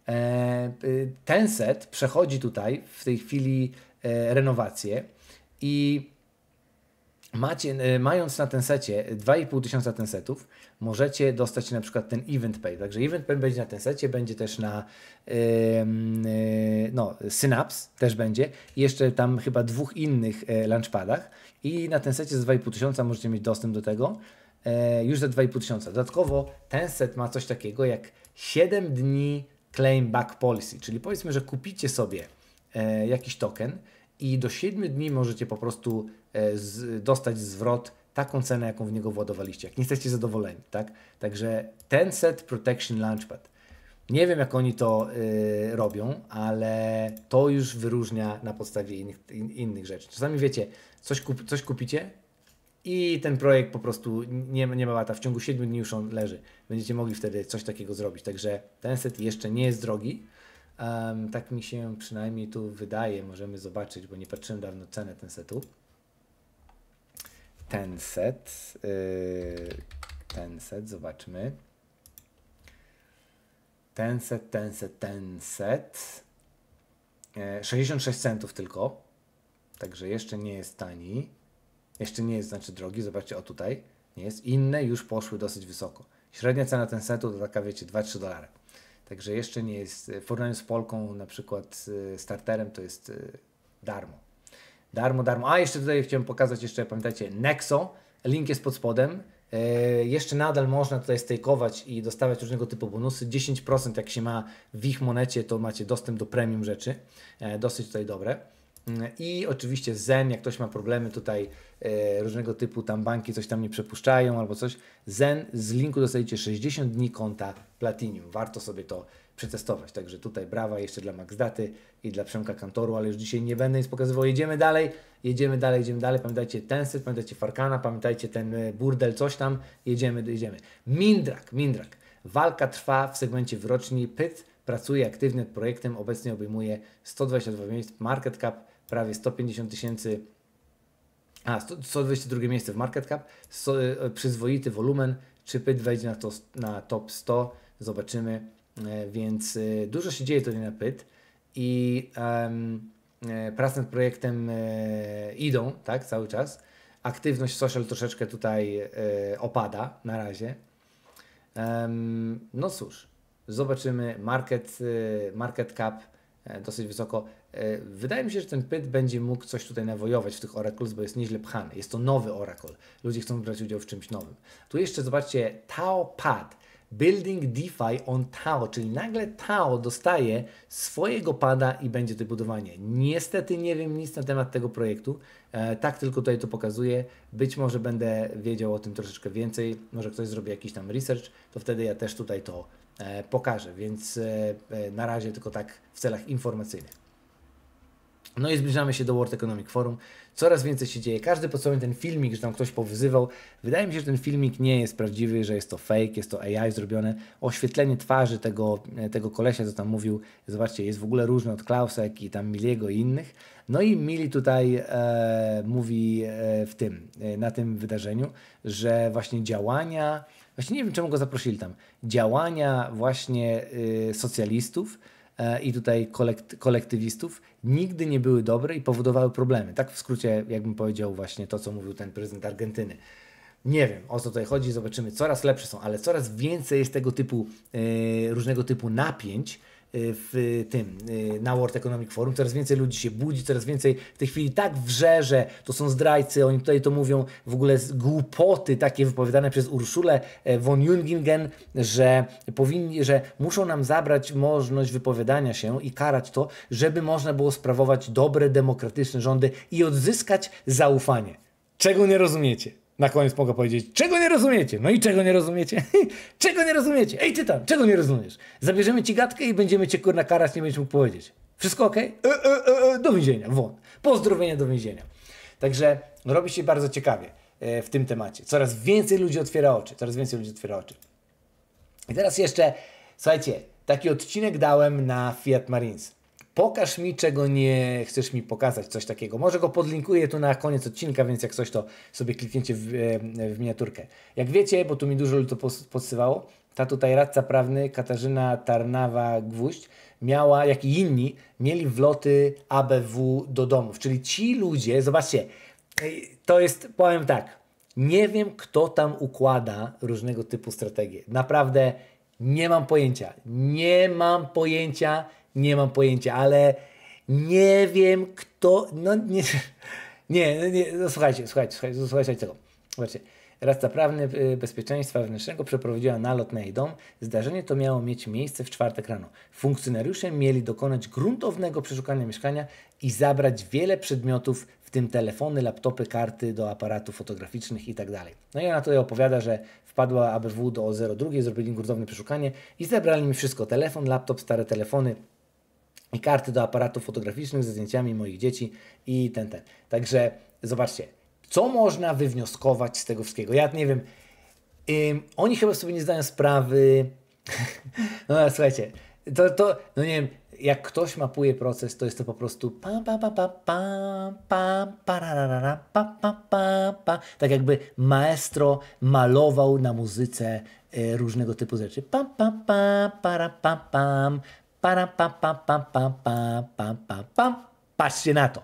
E, y, ten set przechodzi tutaj w tej chwili e, renowację i Macie, e, mając na ten secie 2,5 tysiąca ten setów, możecie dostać na przykład ten event pay. Także event pay będzie na ten secie, będzie też na yy, no, Synapse też będzie. I jeszcze tam chyba dwóch innych e, launchpadach. I na ten secie za 2,5 tysiąca możecie mieć dostęp do tego już za 2,5 tysiąca. Dodatkowo ten set ma coś takiego jak 7 dni claim back policy. Czyli powiedzmy, że kupicie sobie jakiś token, i do 7 dni możecie po prostu e, z, dostać zwrot taką cenę, jaką w niego władowaliście, jak nie jesteście zadowoleni, tak? Także ten set Protection Launchpad. Nie wiem, jak oni to y, robią, ale to już wyróżnia na podstawie innych, in, innych rzeczy. Czasami wiecie, coś, kup, coś kupicie i ten projekt po prostu nie, nie ma lata, w ciągu 7 dni już on leży. Będziecie mogli wtedy coś takiego zrobić. Także ten set jeszcze nie jest drogi, Um, tak mi się przynajmniej tu wydaje, możemy zobaczyć, bo nie patrzyłem dawno cenę ten setu. Ten set, yy, ten set, zobaczmy. Ten set, ten set, ten set. E, 66 centów tylko, także jeszcze nie jest tani. Jeszcze nie jest, znaczy drogi, zobaczcie, o tutaj nie jest. Inne już poszły dosyć wysoko. Średnia cena ten setu to taka, wiecie, 2-3 dolary. Także jeszcze nie jest. W porównaniu z Polką, na przykład y, starterem, to jest y, darmo. Darmo, darmo. A jeszcze tutaj chciałem pokazać, jeszcze pamiętajcie, Nexo. Link jest pod spodem. E, jeszcze nadal można tutaj stejkować i dostawać różnego typu bonusy. 10% jak się ma w ich monecie, to macie dostęp do premium rzeczy. E, dosyć tutaj dobre. I oczywiście Zen, jak ktoś ma problemy tutaj e, różnego typu, tam banki coś tam nie przepuszczają albo coś, Zen z linku dostajecie 60 dni konta Platinium. Warto sobie to przetestować. Także tutaj brawa jeszcze dla Maxdaty i dla Przemka Kantoru, ale już dzisiaj nie będę nic pokazywał. Jedziemy dalej, jedziemy dalej, jedziemy dalej. Pamiętajcie Tensyt, pamiętajcie Farkana, pamiętajcie ten e, burdel, coś tam. Jedziemy, jedziemy. Mindrak, Mindrak. Walka trwa w segmencie wyroczni. Pyt pracuje aktywnie nad projektem. Obecnie obejmuje 122 miejsc. Market cap prawie 150 tysięcy, a 122 miejsce w market cap, so, e, przyzwoity wolumen, czy Pyt wejdzie na, to, na top 100, zobaczymy, e, więc e, dużo się dzieje to nie na Pyt i um, prace nad projektem idą, tak, cały czas. Aktywność social troszeczkę tutaj opada na razie. Um, no cóż, zobaczymy. Market, market cap dosyć wysoko. E, wydaje mi się, że ten Pyt będzie mógł coś tutaj nawojować w tych Oracles, bo jest nieźle pchany. Jest to nowy Oracle. Ludzie chcą brać udział w czymś nowym. Tu jeszcze zobaczcie Tao Pad. Building DeFi on Tao, czyli nagle Tao dostaje swojego pada i będzie to budowanie. Niestety nie wiem nic na temat tego projektu, e, tak tylko tutaj to pokazuję. Być może będę wiedział o tym troszeczkę więcej, może ktoś zrobi jakiś tam research, to wtedy ja też tutaj to e, pokażę, więc e, e na razie tylko tak w celach informacyjnych. No i zbliżamy się do World Economic Forum. Coraz więcej się dzieje. Każdy podstawił ten filmik, że tam ktoś powyzywał. Wydaje mi się, że ten filmik nie jest prawdziwy, że jest to fake, jest to AI zrobione. Oświetlenie twarzy tego, e, tego kolesia, co tam mówił, zobaczcie, jest w ogóle różne od Klausa, i tam Miliego i innych. No i Mili tutaj e, mówi e, w tym, e, na tym wydarzeniu, że właśnie działania, właśnie nie wiem czemu go zaprosili tam, działania właśnie y, socjalistów, E, i tutaj kolekt, kolektywistów nigdy nie były dobre i powodowały problemy. Tak w skrócie, jakbym powiedział właśnie to, co mówił ten prezydent Argentyny. Nie wiem, o co tutaj chodzi, zobaczymy. Coraz lepsze są, ale coraz więcej jest tego typu, yy, różnego typu napięć, Y, w tym, y, na World Economic Forum. Coraz więcej ludzi się budzi, coraz więcej w tej chwili tak wrze, że to są zdrajcy, oni tutaj to mówią w ogóle głupoty takie wypowiadane przez Urszulę e, von Jungingen, że powinni, że muszą nam zabrać możliwość wypowiadania się i karać to, żeby można było sprawować dobre, demokratyczne rządy i odzyskać zaufanie. Czego nie rozumiecie? na koniec mogę powiedzieć, czego nie rozumiecie? No i czego nie rozumiecie? czego nie rozumiecie? Ej, ty tam, czego nie rozumiesz? Zabierzemy ci gadkę i będziemy cię kurna karać, nie będziesz mógł powiedzieć. Wszystko ok? E, e, e, e, do więzienia, won. Pozdrowienia do więzienia. Także robi się bardzo ciekawie e, w tym temacie. Coraz więcej ludzi otwiera oczy. Coraz więcej ludzi otwiera oczy. I teraz jeszcze, słuchajcie, taki odcinek dałem na Fiat Marines pokaż mi, czego nie chcesz mi pokazać, coś takiego. Może go podlinkuję tu na koniec odcinka, więc jak coś, to sobie kliknięcie w, e, w miniaturkę. Jak wiecie, bo tu mi dużo ludzi to podsywało, ta tutaj radca prawny Katarzyna Tarnawa-Gwóźdź miała, jak i inni, mieli wloty ABW do domów. Czyli ci ludzie, zobaczcie, to jest, powiem tak, nie wiem, kto tam układa różnego typu strategie. Naprawdę nie mam pojęcia. Nie mam pojęcia, nie mam pojęcia, ale nie wiem kto. No nie. Nie, no, nie no, słuchajcie, słuchajcie, słuchajcie, słuchajcie tego. Zobaczcie. Radca prawny y, bezpieczeństwa wewnętrznego przeprowadziła nalot na jej dom. Zdarzenie to miało mieć miejsce w czwartek rano. Funkcjonariusze mieli dokonać gruntownego przeszukania mieszkania i zabrać wiele przedmiotów, w tym telefony, laptopy, karty do aparatów fotograficznych itd. Tak no i ona tutaj opowiada, że wpadła ABW do 02, zrobili gruntowne przeszukanie i zabrali mi wszystko: telefon, laptop, stare telefony, i karty do aparatów fotograficznych ze zdjęciami moich dzieci i ten, ten. Także zobaczcie, co można wywnioskować z tego wszystkiego. Ja nie wiem, ym, oni chyba sobie nie zdają sprawy. no słuchajcie, to, to, no nie wiem, jak ktoś mapuje proces, to jest to po prostu pam, pam, pam, pam, pam, pam, pararara, pam, pam, pam, pam. Tak jakby maestro malował na muzyce y, różnego typu rzeczy. Pam, pam, pam, para, pam, pam, Para, pa, pa, pa, pa, pa, pa, pa, pa. Patrzcie na to.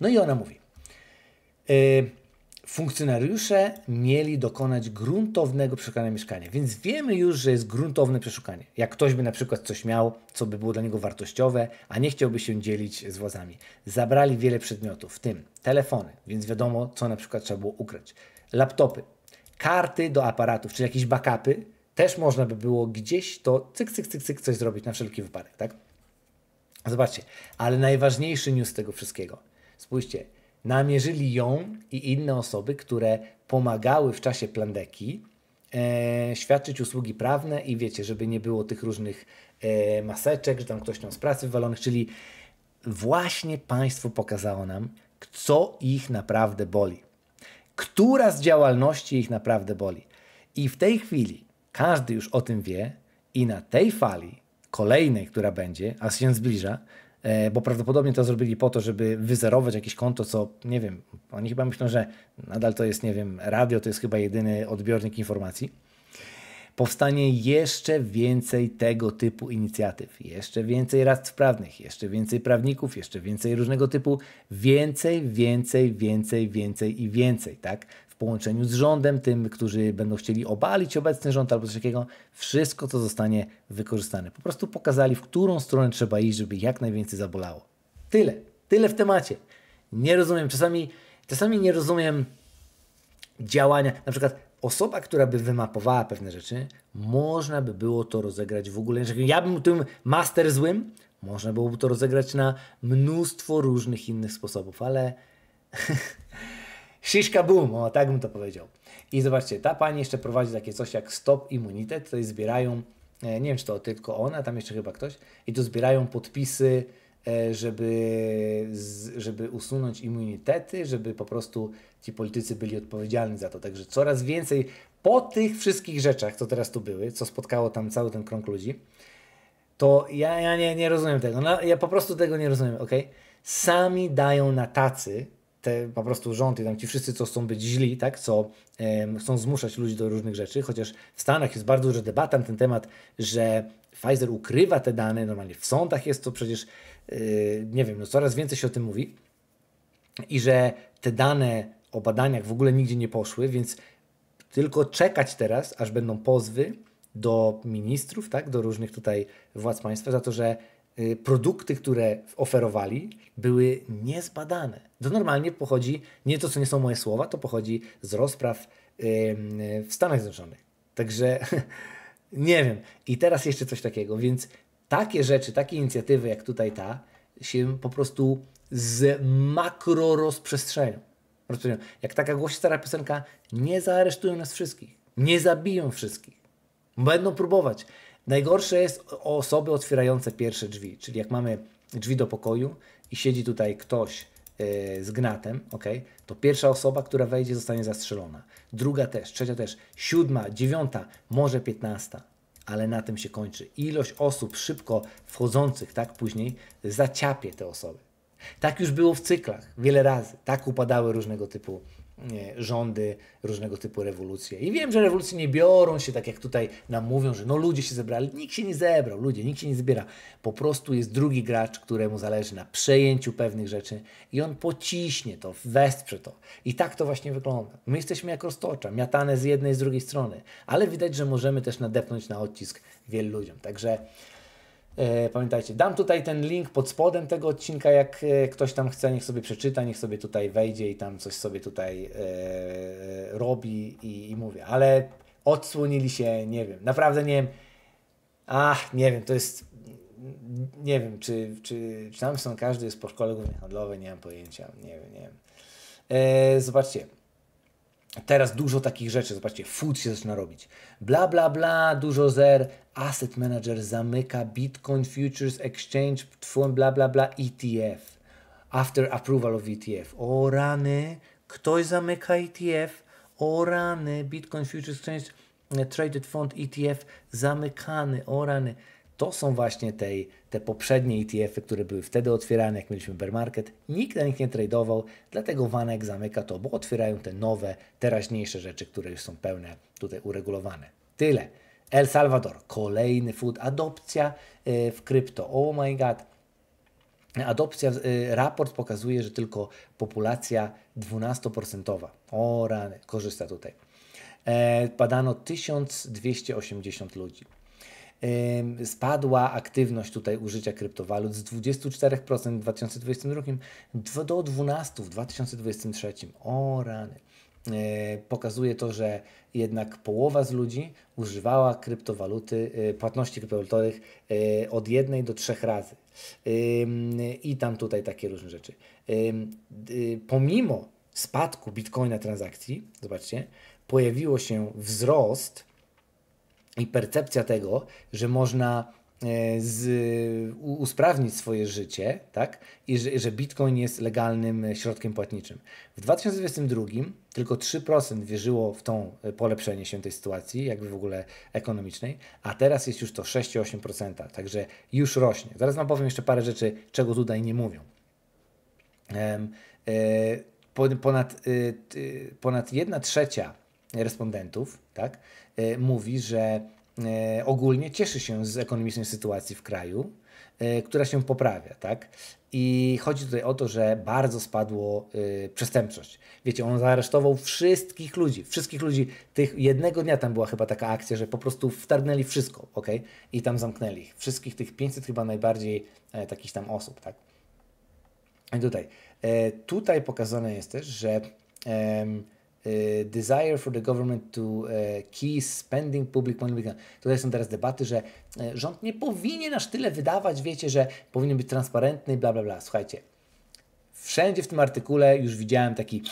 No i ona mówi. E, funkcjonariusze mieli dokonać gruntownego przeszukania mieszkania, więc wiemy już, że jest gruntowne przeszukanie. Jak ktoś by na przykład coś miał, co by było dla niego wartościowe, a nie chciałby się dzielić z władzami. Zabrali wiele przedmiotów, w tym telefony, więc wiadomo, co na przykład trzeba było ukryć, Laptopy, karty do aparatów, czy jakieś backupy, też można by było gdzieś to cyk, cyk, cyk, cyk coś zrobić na wszelki wypadek, tak? Zobaczcie, ale najważniejszy news tego wszystkiego. Spójrzcie, namierzyli ją i inne osoby, które pomagały w czasie plandeki e, świadczyć usługi prawne i wiecie, żeby nie było tych różnych e, maseczek, że tam ktoś miał z pracy wywalonych, czyli właśnie państwo pokazało nam, co ich naprawdę boli. Która z działalności ich naprawdę boli. I w tej chwili każdy już o tym wie i na tej fali, kolejnej, która będzie, a się zbliża, e, bo prawdopodobnie to zrobili po to, żeby wyzerować jakieś konto, co nie wiem, oni chyba myślą, że nadal to jest, nie wiem, radio to jest chyba jedyny odbiornik informacji. Powstanie jeszcze więcej tego typu inicjatyw, jeszcze więcej radców prawnych, jeszcze więcej prawników, jeszcze więcej różnego typu, więcej, więcej, więcej, więcej i więcej, tak? połączeniu z rządem, tym, którzy będą chcieli obalić obecny rząd albo coś takiego, wszystko to zostanie wykorzystane. Po prostu pokazali, w którą stronę trzeba iść, żeby jak najwięcej zabolało. Tyle, tyle w temacie. Nie rozumiem, czasami, czasami nie rozumiem działania, na przykład osoba, która by wymapowała pewne rzeczy, można by było to rozegrać w ogóle. Ja bym tym master złym, można byłoby to rozegrać na mnóstwo różnych innych sposobów, ale Szyszka boom, o tak bym to powiedział. I zobaczcie, ta pani jeszcze prowadzi takie coś jak stop immunitet, tutaj zbierają, e, nie wiem czy to tylko ona, tam jeszcze chyba ktoś, i tu zbierają podpisy, e, żeby, żeby usunąć immunitety, żeby po prostu ci politycy byli odpowiedzialni za to. Także coraz więcej po tych wszystkich rzeczach, co teraz tu były, co spotkało tam cały ten krąg ludzi, to ja, ja nie, nie rozumiem tego. No, ja po prostu tego nie rozumiem, ok? Sami dają na tacy te po prostu rząd i tam ci wszyscy, co chcą być źli, tak, co um, chcą zmuszać ludzi do różnych rzeczy, chociaż w Stanach jest bardzo duża debata na ten temat, że Pfizer ukrywa te dane, normalnie w sądach jest to przecież, y, nie wiem, no coraz więcej się o tym mówi i że te dane o badaniach w ogóle nigdzie nie poszły, więc tylko czekać teraz, aż będą pozwy do ministrów, tak, do różnych tutaj władz państwa za to, że Y, produkty, które oferowali, były niezbadane. To normalnie pochodzi, nie to co nie są moje słowa, to pochodzi z rozpraw w Stanach Zjednoczonych. Także nie wiem. I teraz jeszcze coś takiego, więc takie rzeczy, takie inicjatywy jak tutaj ta, się po prostu z makro rozprzestrzenią. Jak taka głośna stara piosenka, nie zaaresztują nas wszystkich, nie zabiją wszystkich. Będą próbować. Najgorsze jest osoby otwierające pierwsze drzwi, czyli jak mamy drzwi do pokoju i siedzi tutaj ktoś yy, z gnatem, ok, to pierwsza osoba, która wejdzie, zostanie zastrzelona. Druga też, trzecia też, siódma, dziewiąta, może piętnasta. Ale na tym się kończy. Ilość osób szybko wchodzących, tak później, zaciapie te osoby. Tak już było w cyklach wiele razy. Tak upadały różnego typu rządy, różnego typu rewolucje. I wiem, że rewolucje nie biorą się tak jak tutaj nam mówią, że no ludzie się zebrali. Nikt się nie zebrał, ludzie, nikt się nie zbiera. Po prostu jest drugi gracz, któremu zależy na przejęciu pewnych rzeczy i on pociśnie to, wesprze to. I tak to właśnie wygląda. My jesteśmy jak roztocza, miatane z jednej, z drugiej strony, ale widać, że możemy też nadepnąć na odcisk wielu ludziom. Także E, pamiętajcie, dam tutaj ten link pod spodem tego odcinka, jak e, ktoś tam chce, niech sobie przeczyta, niech sobie tutaj wejdzie i tam coś sobie tutaj e, robi i, i mówię. Ale odsłonili się, nie wiem, naprawdę nie wiem. Ach, nie wiem, to jest nie wiem, czy, czy, czy tam są każdy jest po szkole głównej nie mam pojęcia, nie wiem, nie wiem. zobaczcie, teraz dużo takich rzeczy, zobaczcie, food się zaczyna robić. Bla, bla, bla, dużo zer, asset manager zamyka, Bitcoin Futures Exchange, fund, bla, bla, bla, ETF. After approval of ETF. O rany, ktoś zamyka ETF. O rany, Bitcoin Futures Exchange Traded Fund ETF zamykany. O rany, to są właśnie tej te poprzednie ETF-y, które były wtedy otwierane, jak mieliśmy bear market, nikt na nich nie tradował, dlatego Wanek zamyka to, bo otwierają te nowe, teraźniejsze rzeczy, które już są pełne tutaj uregulowane. Tyle. El Salvador, kolejny food, adopcja y, w krypto. Oh my god. Adopcja, y, raport pokazuje, że tylko populacja 12%, o rany, korzysta tutaj. E, badano 1280 ludzi spadła aktywność tutaj użycia kryptowalut z 24% w 2022 do 12% w 2023. O rany. E, pokazuje to, że jednak połowa z ludzi używała kryptowaluty, e, płatności kryptowalutowych e, od jednej do trzech razy. I tam tutaj takie różne rzeczy. Y, pomimo spadku bitcoina transakcji, zobaczcie, pojawiło się wzrost i percepcja tego, że można e, z, usprawnić swoje życie, tak? I że, że, Bitcoin jest legalnym e, środkiem płatniczym. W 2022 tylko 3% wierzyło w to e, polepszenie się tej sytuacji, jakby w ogóle ekonomicznej, a teraz jest już to 6-8%, także już rośnie. Zaraz Wam powiem jeszcze parę rzeczy, czego tutaj nie mówią. Um, ponad, e, ponad 1 trzecia respondentów, tak? E, mówi, że e, ogólnie cieszy się z ekonomicznej sytuacji w kraju, e, która się poprawia, tak? I chodzi tutaj o to, że bardzo spadło y, przestępczość. Wiecie, on zaaresztował wszystkich ludzi, wszystkich ludzi. Tych jednego dnia tam była chyba taka akcja, że po prostu wtargnęli wszystko, ok? I tam zamknęli ich. Wszystkich tych 500 chyba najbardziej e, takich tam osób, tak? I tutaj. E, tutaj pokazane jest też, że. E, Y, desire for the government to y, key spending public money. Tutaj są teraz debaty, że y, rząd nie powinien aż tyle wydawać, wiecie, że powinien być transparentny bla, bla, bla. Słuchajcie, wszędzie w tym artykule już widziałem taki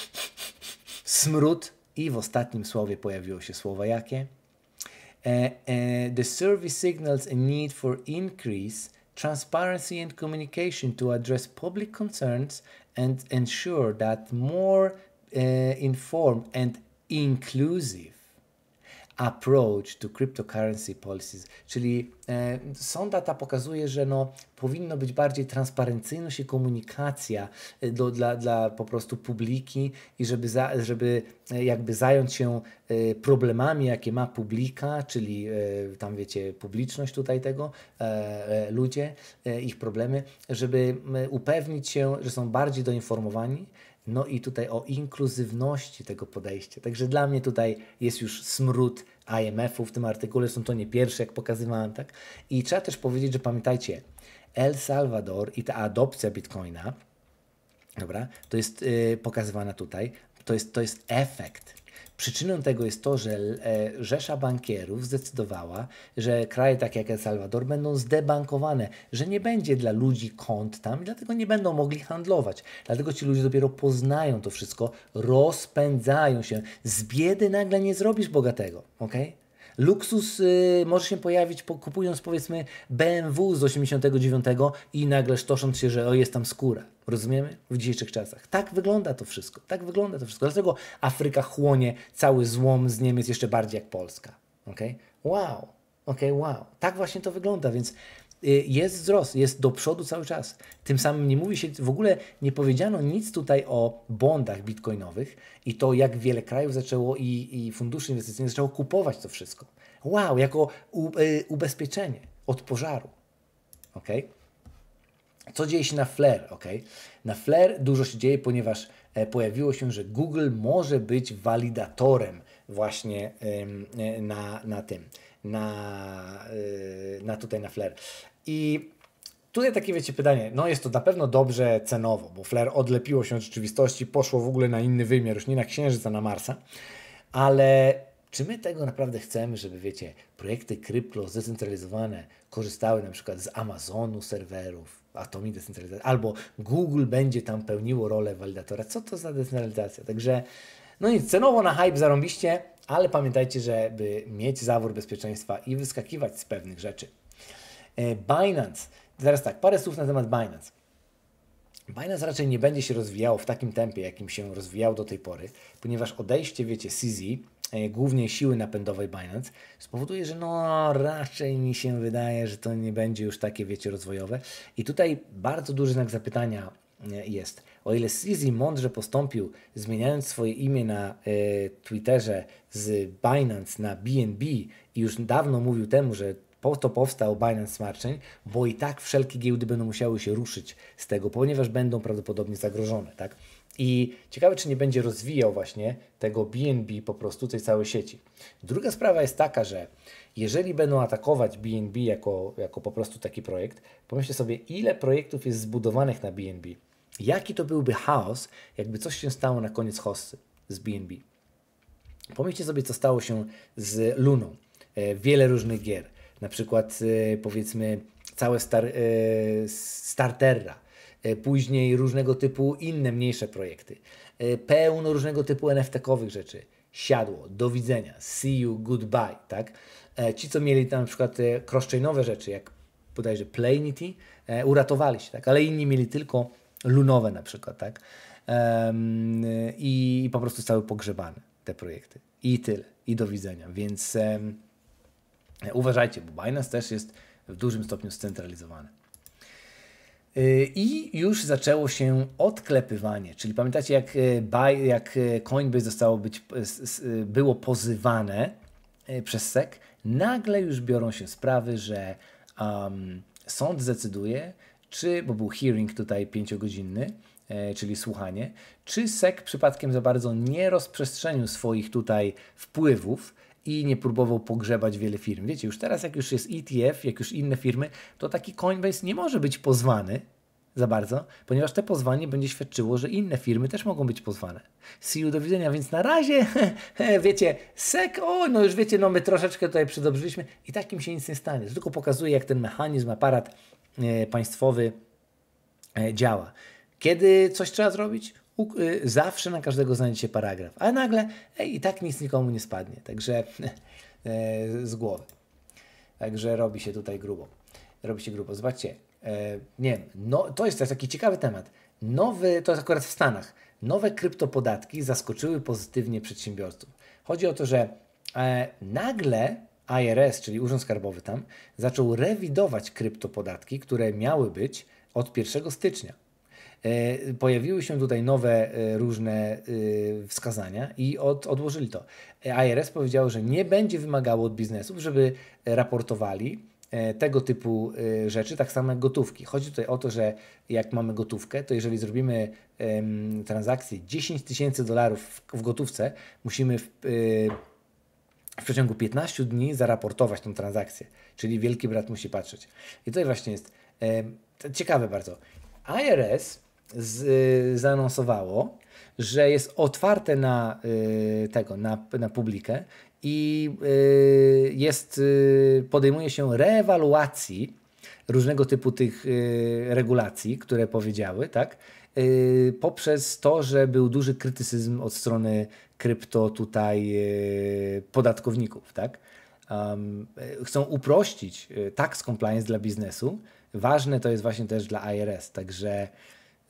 smród i w ostatnim słowie pojawiło się słowo jakie? E, e, the survey signals a need for increase transparency and communication to address public concerns and ensure that more E, informed and inclusive approach to cryptocurrency policies, czyli e, sonda ta pokazuje, że no, powinno być bardziej transparencyjność i komunikacja e, do, dla, dla po prostu publiki i żeby, za, żeby e, jakby zająć się problemami, jakie ma publika, czyli tam wiecie, publiczność tutaj tego, ludzie, ich problemy, żeby upewnić się, że są bardziej doinformowani, no i tutaj o inkluzywności tego podejścia. Także dla mnie tutaj jest już smród IMF-u w tym artykule, są to nie pierwsze, jak pokazywałem, tak? I trzeba też powiedzieć, że pamiętajcie, El Salvador i ta adopcja bitcoina, dobra, to jest yy, pokazywana tutaj, to jest, to jest efekt Przyczyną tego jest to, że e, rzesza bankierów zdecydowała, że kraje takie jak El Salwador będą zdebankowane, że nie będzie dla ludzi kont tam i dlatego nie będą mogli handlować. Dlatego ci ludzie dopiero poznają to wszystko, rozpędzają się. Z biedy nagle nie zrobisz bogatego, ok? Luksus y, może się pojawić po, kupując powiedzmy BMW z 89 i nagle sztosząc się, że o jest tam skóra. Rozumiemy? W dzisiejszych czasach. Tak wygląda to wszystko. Tak wygląda to wszystko. Dlatego Afryka chłonie cały złom z Niemiec jeszcze bardziej jak Polska. Okay? Wow. Okay, wow. Tak właśnie to wygląda, więc y, jest wzrost, jest do przodu cały czas. Tym samym nie mówi się, w ogóle nie powiedziano nic tutaj o bondach bitcoinowych i to, jak wiele krajów zaczęło i, i funduszy inwestycyjne zaczęło kupować to wszystko. Wow, jako u, y, ubezpieczenie od pożaru. Okay? Co dzieje się na Flare? ok? Na Flare dużo się dzieje, ponieważ e, pojawiło się, że Google może być walidatorem właśnie e, na, na tym, na, e, na tutaj na Flare. I Tutaj takie wiecie pytanie, no jest to na pewno dobrze cenowo, bo Flair odlepiło się od rzeczywistości, poszło w ogóle na inny wymiar, już nie na Księżyca, na Marsa, ale czy my tego naprawdę chcemy, żeby wiecie, projekty krypto zdecentralizowane korzystały na przykład z Amazonu serwerów, atomii decentralizacji, albo Google będzie tam pełniło rolę walidatora. Co to za decentralizacja? Także, no nic, cenowo na hype zarąbiście, ale pamiętajcie, żeby mieć zawór bezpieczeństwa i wyskakiwać z pewnych rzeczy. E, Binance, teraz tak, parę słów na temat Binance. Binance raczej nie będzie się rozwijało w takim tempie, jakim się rozwijał do tej pory, ponieważ odejście, wiecie, CZ, E, głównie siły napędowej Binance, spowoduje, że no raczej mi się wydaje, że to nie będzie już takie, wiecie, rozwojowe. I tutaj bardzo duży znak zapytania e, jest. O ile Sisi mądrze postąpił, zmieniając swoje imię na y, Twitterze z Binance na BNB i już dawno mówił temu, że po to powstał Binance Smart Chain, bo i tak wszelkie giełdy będą musiały się ruszyć z tego, ponieważ będą prawdopodobnie zagrożone, tak? I ciekawe, czy nie będzie rozwijał właśnie tego BNB po prostu tej całej sieci. Druga sprawa jest taka, że jeżeli będą atakować BNB jako, jako po prostu taki projekt, pomyślcie sobie, ile projektów jest zbudowanych na BNB. Jaki to byłby chaos, jakby coś się stało na koniec hossy z BNB. Pomyślcie sobie, co stało się z Luną. E, wiele różnych gier, na przykład e, powiedzmy całe Star, e, Starterra, E, później różnego typu inne mniejsze projekty, e, pełno różnego typu NFT-kowych rzeczy. Siadło, do widzenia, see you, goodbye, tak? E, ci, co mieli tam na przykład cross-chainowe rzeczy, jak bodajże Plainity, uratowali się, tak? Ale inni mieli tylko lunowe na przykład, tak? I po prostu zostały pogrzebane te projekty. I tyle, i do widzenia. Więc uważajcie, bo Binance też jest w dużym stopniu scentralizowany. Y, I już zaczęło się odklepywanie, czyli pamiętacie jak, y, buy, jak y, Coinbase zostało być, było pozywane przez sek, nagle już biorą się sprawy, że um, sąd zdecyduje, czy, bo był hearing tutaj pięciogodzinny, czyli słuchanie, czy sek przypadkiem za bardzo nie rozprzestrzenił swoich tutaj wpływów i nie próbował pogrzebać wiele firm. Wiecie, już teraz jak już jest ETF, jak już inne firmy, to taki Coinbase nie może być pozwany za bardzo, ponieważ te pozwanie będzie świadczyło, że inne firmy też mogą być pozwane. See you, do widzenia, więc na razie, wiecie, sek, o, no już wiecie, no my troszeczkę tutaj przydobrzyliśmy i takim się nic nie stanie. Tylko pokazuje, jak ten mechanizm, aparat e, państwowy e, działa. Kiedy coś trzeba zrobić? Y, zawsze na każdego znajdziecie paragraf, a nagle ej, i tak nic nikomu nie spadnie, także e, z głowy. Także robi się tutaj grubo. Robi się grubo. Zobaczcie, e, nie wiem, no, to jest też taki ciekawy temat. Nowy, to jest akurat w Stanach, nowe kryptopodatki zaskoczyły pozytywnie przedsiębiorców. Chodzi o to, że e, nagle IRS, czyli Urząd Skarbowy tam, zaczął rewidować kryptopodatki, które miały być od 1 stycznia. E, pojawiły się tutaj nowe e, różne e, wskazania i od, odłożyli to. IRS powiedział, że nie będzie wymagało od biznesów, żeby raportowali tego typu rzeczy, tak samo jak gotówki. Chodzi tutaj o to, że jak mamy gotówkę, to jeżeli zrobimy transakcję 10 tysięcy dolarów w gotówce, musimy w, w przeciągu 15 dni zaraportować tą transakcję, czyli Wielki Brat musi patrzeć. I tutaj właśnie jest ciekawe bardzo. IRS z, y, zaanonsowało, że jest otwarte na y, tego, na, na publikę i y, jest, y, podejmuje się reewaluacji różnego typu tych y, regulacji, które powiedziały, tak? Y, poprzez to, że był duży krytycyzm od strony krypto tutaj podatkowników, tak? Um, chcą uprościć tax compliance dla biznesu. Ważne to jest właśnie też dla IRS, także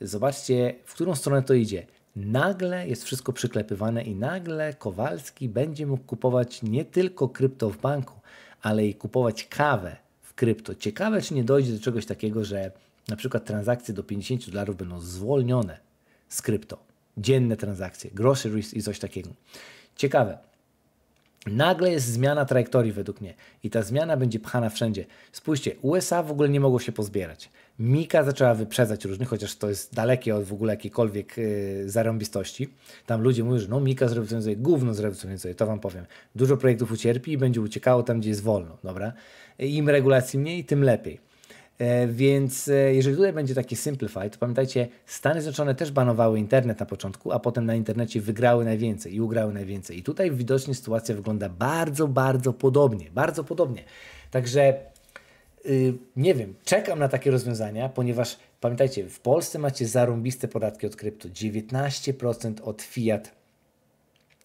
Zobaczcie, w którą stronę to idzie. Nagle jest wszystko przyklepywane i nagle Kowalski będzie mógł kupować nie tylko krypto w banku, ale i kupować kawę w krypto. Ciekawe, czy nie dojdzie do czegoś takiego, że na przykład transakcje do 50 dolarów będą zwolnione z krypto. Dzienne transakcje, groceries i coś takiego. Ciekawe. Nagle jest zmiana trajektorii według mnie i ta zmiana będzie pchana wszędzie. Spójrzcie, USA w ogóle nie mogło się pozbierać. Mika zaczęła wyprzedzać różnych, chociaż to jest dalekie od w ogóle jakiejkolwiek yy, zarąbistości. Tam ludzie mówią, że no Mika zrobił coś więcej, gówno zrobił coś więcej, to wam powiem. Dużo projektów ucierpi i będzie uciekało tam, gdzie jest wolno, dobra? Im regulacji mniej, tym lepiej. E, więc e, jeżeli tutaj będzie taki simplify, to pamiętajcie, Stany Zjednoczone też banowały internet na początku, a potem na internecie wygrały najwięcej i ugrały najwięcej. I tutaj widocznie sytuacja wygląda bardzo, bardzo podobnie. Bardzo podobnie. Także Y, nie wiem, czekam na takie rozwiązania, ponieważ pamiętajcie, w Polsce macie zarąbiste podatki od krypto. 19% od fiat,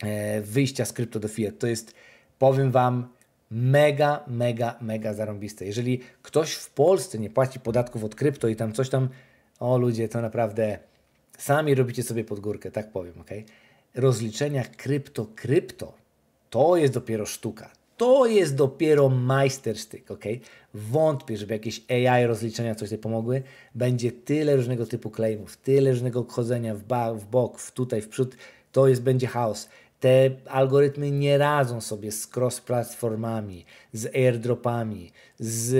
e, wyjścia z krypto do fiat. To jest, powiem Wam, mega, mega, mega zarąbiste. Jeżeli ktoś w Polsce nie płaci podatków od krypto i tam coś tam, o ludzie, to naprawdę sami robicie sobie pod górkę, tak powiem, ok? Rozliczenia krypto, krypto, to jest dopiero sztuka to jest dopiero majstersztyk, ok? Wątpię, żeby jakieś AI rozliczenia coś tej pomogły. Będzie tyle różnego typu claimów, tyle różnego chodzenia w, ba, w bok, w tutaj, w przód. To jest, będzie chaos. Te algorytmy nie radzą sobie z cross-platformami, z airdropami, z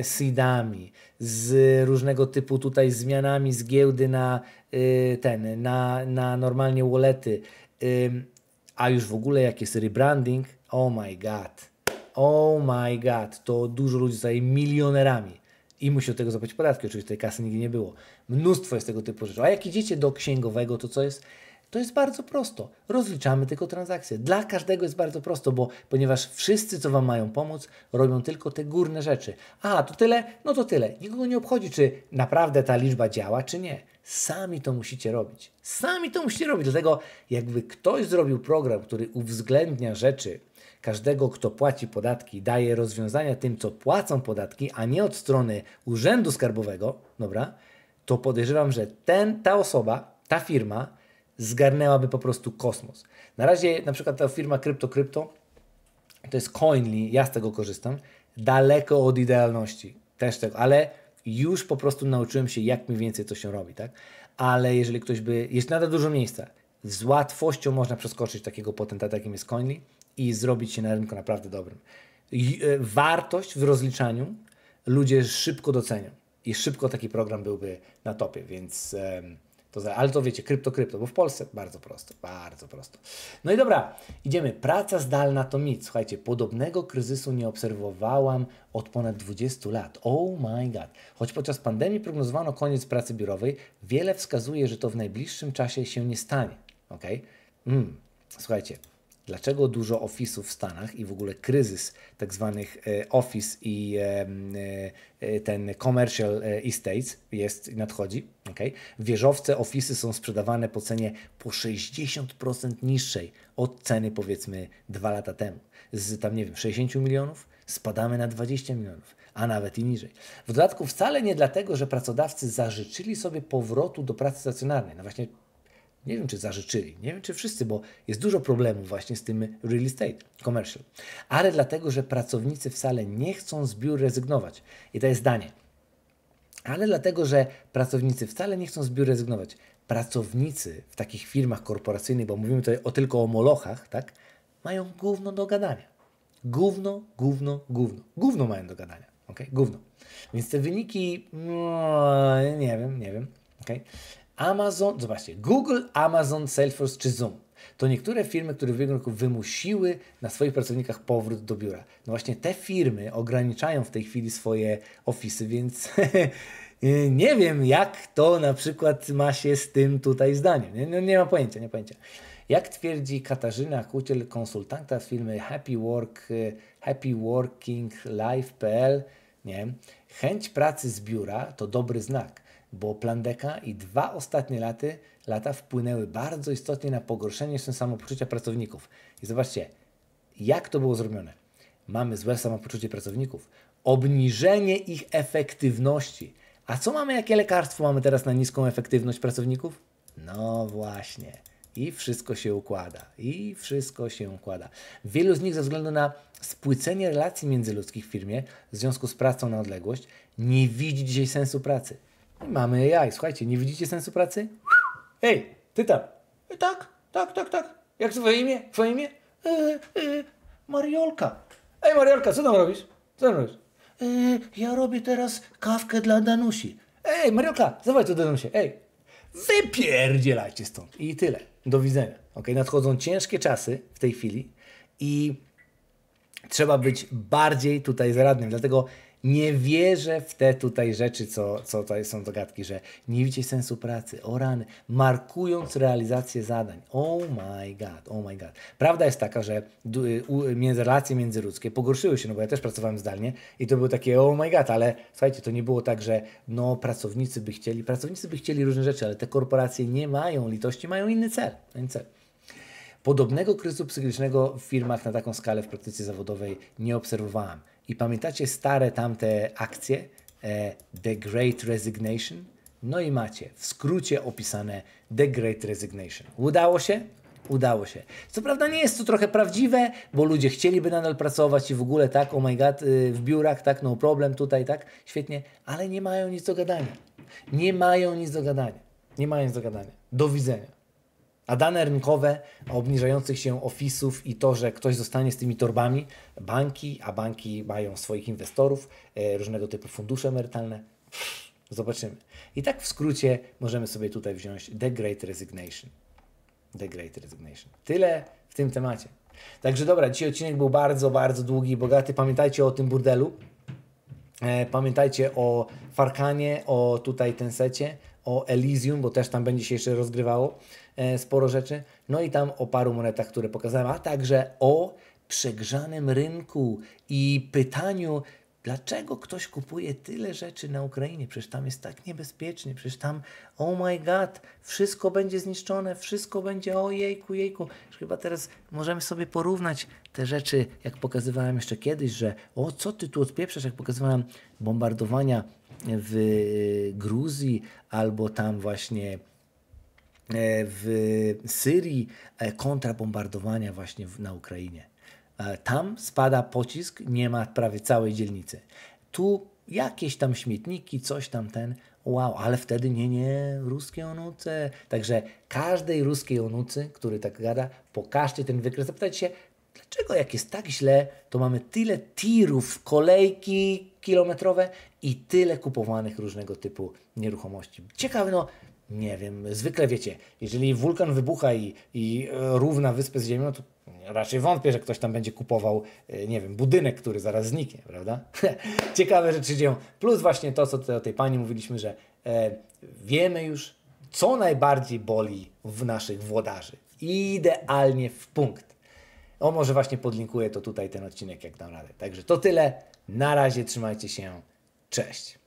e, seedami, z różnego typu tutaj zmianami z giełdy na y, ten, na, na normalnie wallety. A już w ogóle jak jest rebranding, Oh my god. Oh my god. To dużo ludzi zostaje milionerami. I musi od tego zapłacić podatki. Oczywiście tej kasy nigdy nie było. Mnóstwo jest tego typu rzeczy. A jak idziecie do księgowego, to co jest? To jest bardzo prosto. Rozliczamy tylko transakcje. Dla każdego jest bardzo prosto, bo ponieważ wszyscy, co Wam mają pomóc, robią tylko te górne rzeczy. A, to tyle? No to tyle. Nikogo nie obchodzi, czy naprawdę ta liczba działa, czy nie. Sami to musicie robić. Sami to musicie robić. Dlatego, jakby ktoś zrobił program, który uwzględnia rzeczy, każdego, kto płaci podatki, daje rozwiązania tym, co płacą podatki, a nie od strony urzędu skarbowego, dobra, to podejrzewam, że ten, ta osoba, ta firma zgarnęłaby po prostu kosmos. Na razie na przykład ta firma Krypto Crypto, to jest Coinly, ja z tego korzystam, daleko od idealności, też tego, ale już po prostu nauczyłem się, jak mniej więcej to się robi, tak? Ale jeżeli ktoś by, jest nadal dużo miejsca, z łatwością można przeskoczyć takiego potentata, jakim jest Coinly, i zrobić się na rynku naprawdę dobrym. E, wartość w rozliczaniu ludzie szybko docenią i szybko taki program byłby na topie, więc to za, ale to wiecie, krypto, krypto, bo w Polsce bardzo prosto, bardzo prosto. No i dobra, idziemy. Praca zdalna to nic. Słuchajcie, podobnego kryzysu nie obserwowałam od ponad 20 lat. Oh my god. Choć podczas pandemii prognozowano koniec pracy biurowej, wiele wskazuje, że to w najbliższym czasie się nie stanie. Ok? Mm. Słuchajcie, dlaczego dużo ofisów w Stanach i w ogóle kryzys tak zwanych e, office i e, e, ten commercial estates jest nadchodzi. Okay? Wieżowce, ofisy są sprzedawane po cenie po 60% niższej od ceny powiedzmy dwa lata temu. Z tam nie wiem 60 milionów spadamy na 20 milionów, a nawet i niżej. W dodatku wcale nie dlatego, że pracodawcy zażyczyli sobie powrotu do pracy stacjonarnej. No właśnie nie wiem, czy zażyczyli, nie wiem, czy wszyscy, bo jest dużo problemów właśnie z tym real estate commercial. Ale dlatego, że pracownicy wcale nie chcą z biur rezygnować. I to jest zdanie. Ale dlatego, że pracownicy wcale nie chcą z biur rezygnować. Pracownicy w takich firmach korporacyjnych, bo mówimy tutaj o, tylko o molochach, tak, mają gówno do gadania. Gówno, gówno, gówno. Gówno mają do gadania. ok, Gówno. Więc te wyniki, no, nie wiem, nie wiem. ok. Amazon, zobaczcie, Google, Amazon, Salesforce czy Zoom. To niektóre firmy, które w ubiegłym roku wymusiły na swoich pracownikach powrót do biura. No właśnie te firmy ograniczają w tej chwili swoje ofisy, więc y, nie wiem, jak to na przykład ma się z tym tutaj zdaniem. Nie, nie ma pojęcia, nie ma pojęcia. Jak twierdzi Katarzyna Kuciel, konsultanta firmy Happy Work, y, Happy Working Life.pl, nie, chęć pracy z biura to dobry znak bo Plandeka i dwa ostatnie laty, lata wpłynęły bardzo istotnie na pogorszenie się samopoczucia pracowników. I zobaczcie, jak to było zrobione. Mamy złe samopoczucie pracowników, obniżenie ich efektywności. A co mamy, jakie lekarstwo mamy teraz na niską efektywność pracowników? No właśnie. I wszystko się układa. I wszystko się układa. Wielu z nich ze względu na spłycenie relacji międzyludzkich w firmie w związku z pracą na odległość nie widzi dzisiaj sensu pracy. I mamy AI. Słuchajcie, nie widzicie sensu pracy? Ej, ty tam. E, tak, tak, tak, tak. Jak twoje imię? Twoje imię? E, e, Mariolka. Ej, Mariolka, co tam robisz? Co tam robisz? E, ja robię teraz kawkę dla Danusi. Ej, Mariolka, zobacz to Danusie. Ej, wypierdzielajcie stąd. I tyle. Do widzenia. Ok, nadchodzą ciężkie czasy w tej chwili i trzeba być bardziej tutaj zaradnym. Dlatego nie wierzę w te tutaj rzeczy, co, co tutaj są dogadki, że nie widzicie sensu pracy, o rany, markując realizację zadań. Oh my god, oh my god. Prawda jest taka, że między relacje międzyludzkie pogorszyły się, no bo ja też pracowałem zdalnie i to było takie oh my god, ale słuchajcie, to nie było tak, że no pracownicy by chcieli, pracownicy by chcieli różne rzeczy, ale te korporacje nie mają litości, mają inny cel. Inny cel. Podobnego kryzysu psychicznego w firmach na taką skalę w praktyce zawodowej nie obserwowałem. I pamiętacie stare tamte akcje e, The Great Resignation? No i macie w skrócie opisane The Great Resignation. Udało się? Udało się. Co prawda nie jest to trochę prawdziwe, bo ludzie chcieliby nadal pracować i w ogóle tak, oh my god, y, w biurach, tak, no problem, tutaj, tak, świetnie, ale nie mają nic do gadania. Nie mają nic do gadania. Nie mają nic do gadania. Do widzenia. A dane rynkowe obniżających się ofisów i to, że ktoś zostanie z tymi torbami, banki, a banki mają swoich inwestorów, e, różnego typu fundusze emerytalne, zobaczymy. I tak w skrócie możemy sobie tutaj wziąć The Great Resignation. The Great Resignation. Tyle w tym temacie. Także dobra, dzisiaj odcinek był bardzo, bardzo długi i bogaty. Pamiętajcie o tym burdelu. E, pamiętajcie o Farkanie, o tutaj ten secie, o Elysium, bo też tam będzie się jeszcze rozgrywało. E, sporo rzeczy. No i tam o paru monetach, które pokazałem, a także o przegrzanym rynku i pytaniu, dlaczego ktoś kupuje tyle rzeczy na Ukrainie? Przecież tam jest tak niebezpiecznie, przecież tam, oh my god, wszystko będzie zniszczone, wszystko będzie, o jejku, jejku. Chyba teraz możemy sobie porównać te rzeczy, jak pokazywałem jeszcze kiedyś, że o, co ty tu odpieprzasz, jak pokazywałem bombardowania w Gruzji albo tam właśnie E, w Syrii e, kontrabombardowania właśnie na Ukrainie. E, tam spada pocisk, nie ma prawie całej dzielnicy. Tu jakieś tam śmietniki, coś tam ten, wow, ale wtedy nie, nie, ruskie onuce. Także każdej ruskiej onucy, który tak gada, pokażcie ten wykres, zapytajcie się, dlaczego jak jest tak źle, to mamy tyle tirów, kolejki kilometrowe i tyle kupowanych różnego typu nieruchomości. Ciekawe, no, nie wiem, zwykle wiecie, jeżeli wulkan wybucha i, i równa wyspę z Ziemią, to raczej wątpię, że ktoś tam będzie kupował, e, nie wiem, budynek, który zaraz zniknie, prawda? Ciekawe rzeczy dzieją. Plus właśnie to, co o tej pani mówiliśmy, że e, wiemy już, co najbardziej boli w naszych włodarzy. Idealnie w punkt. O, może właśnie podlinkuję to tutaj ten odcinek, jak dam radę. Także to tyle. Na razie trzymajcie się. Cześć.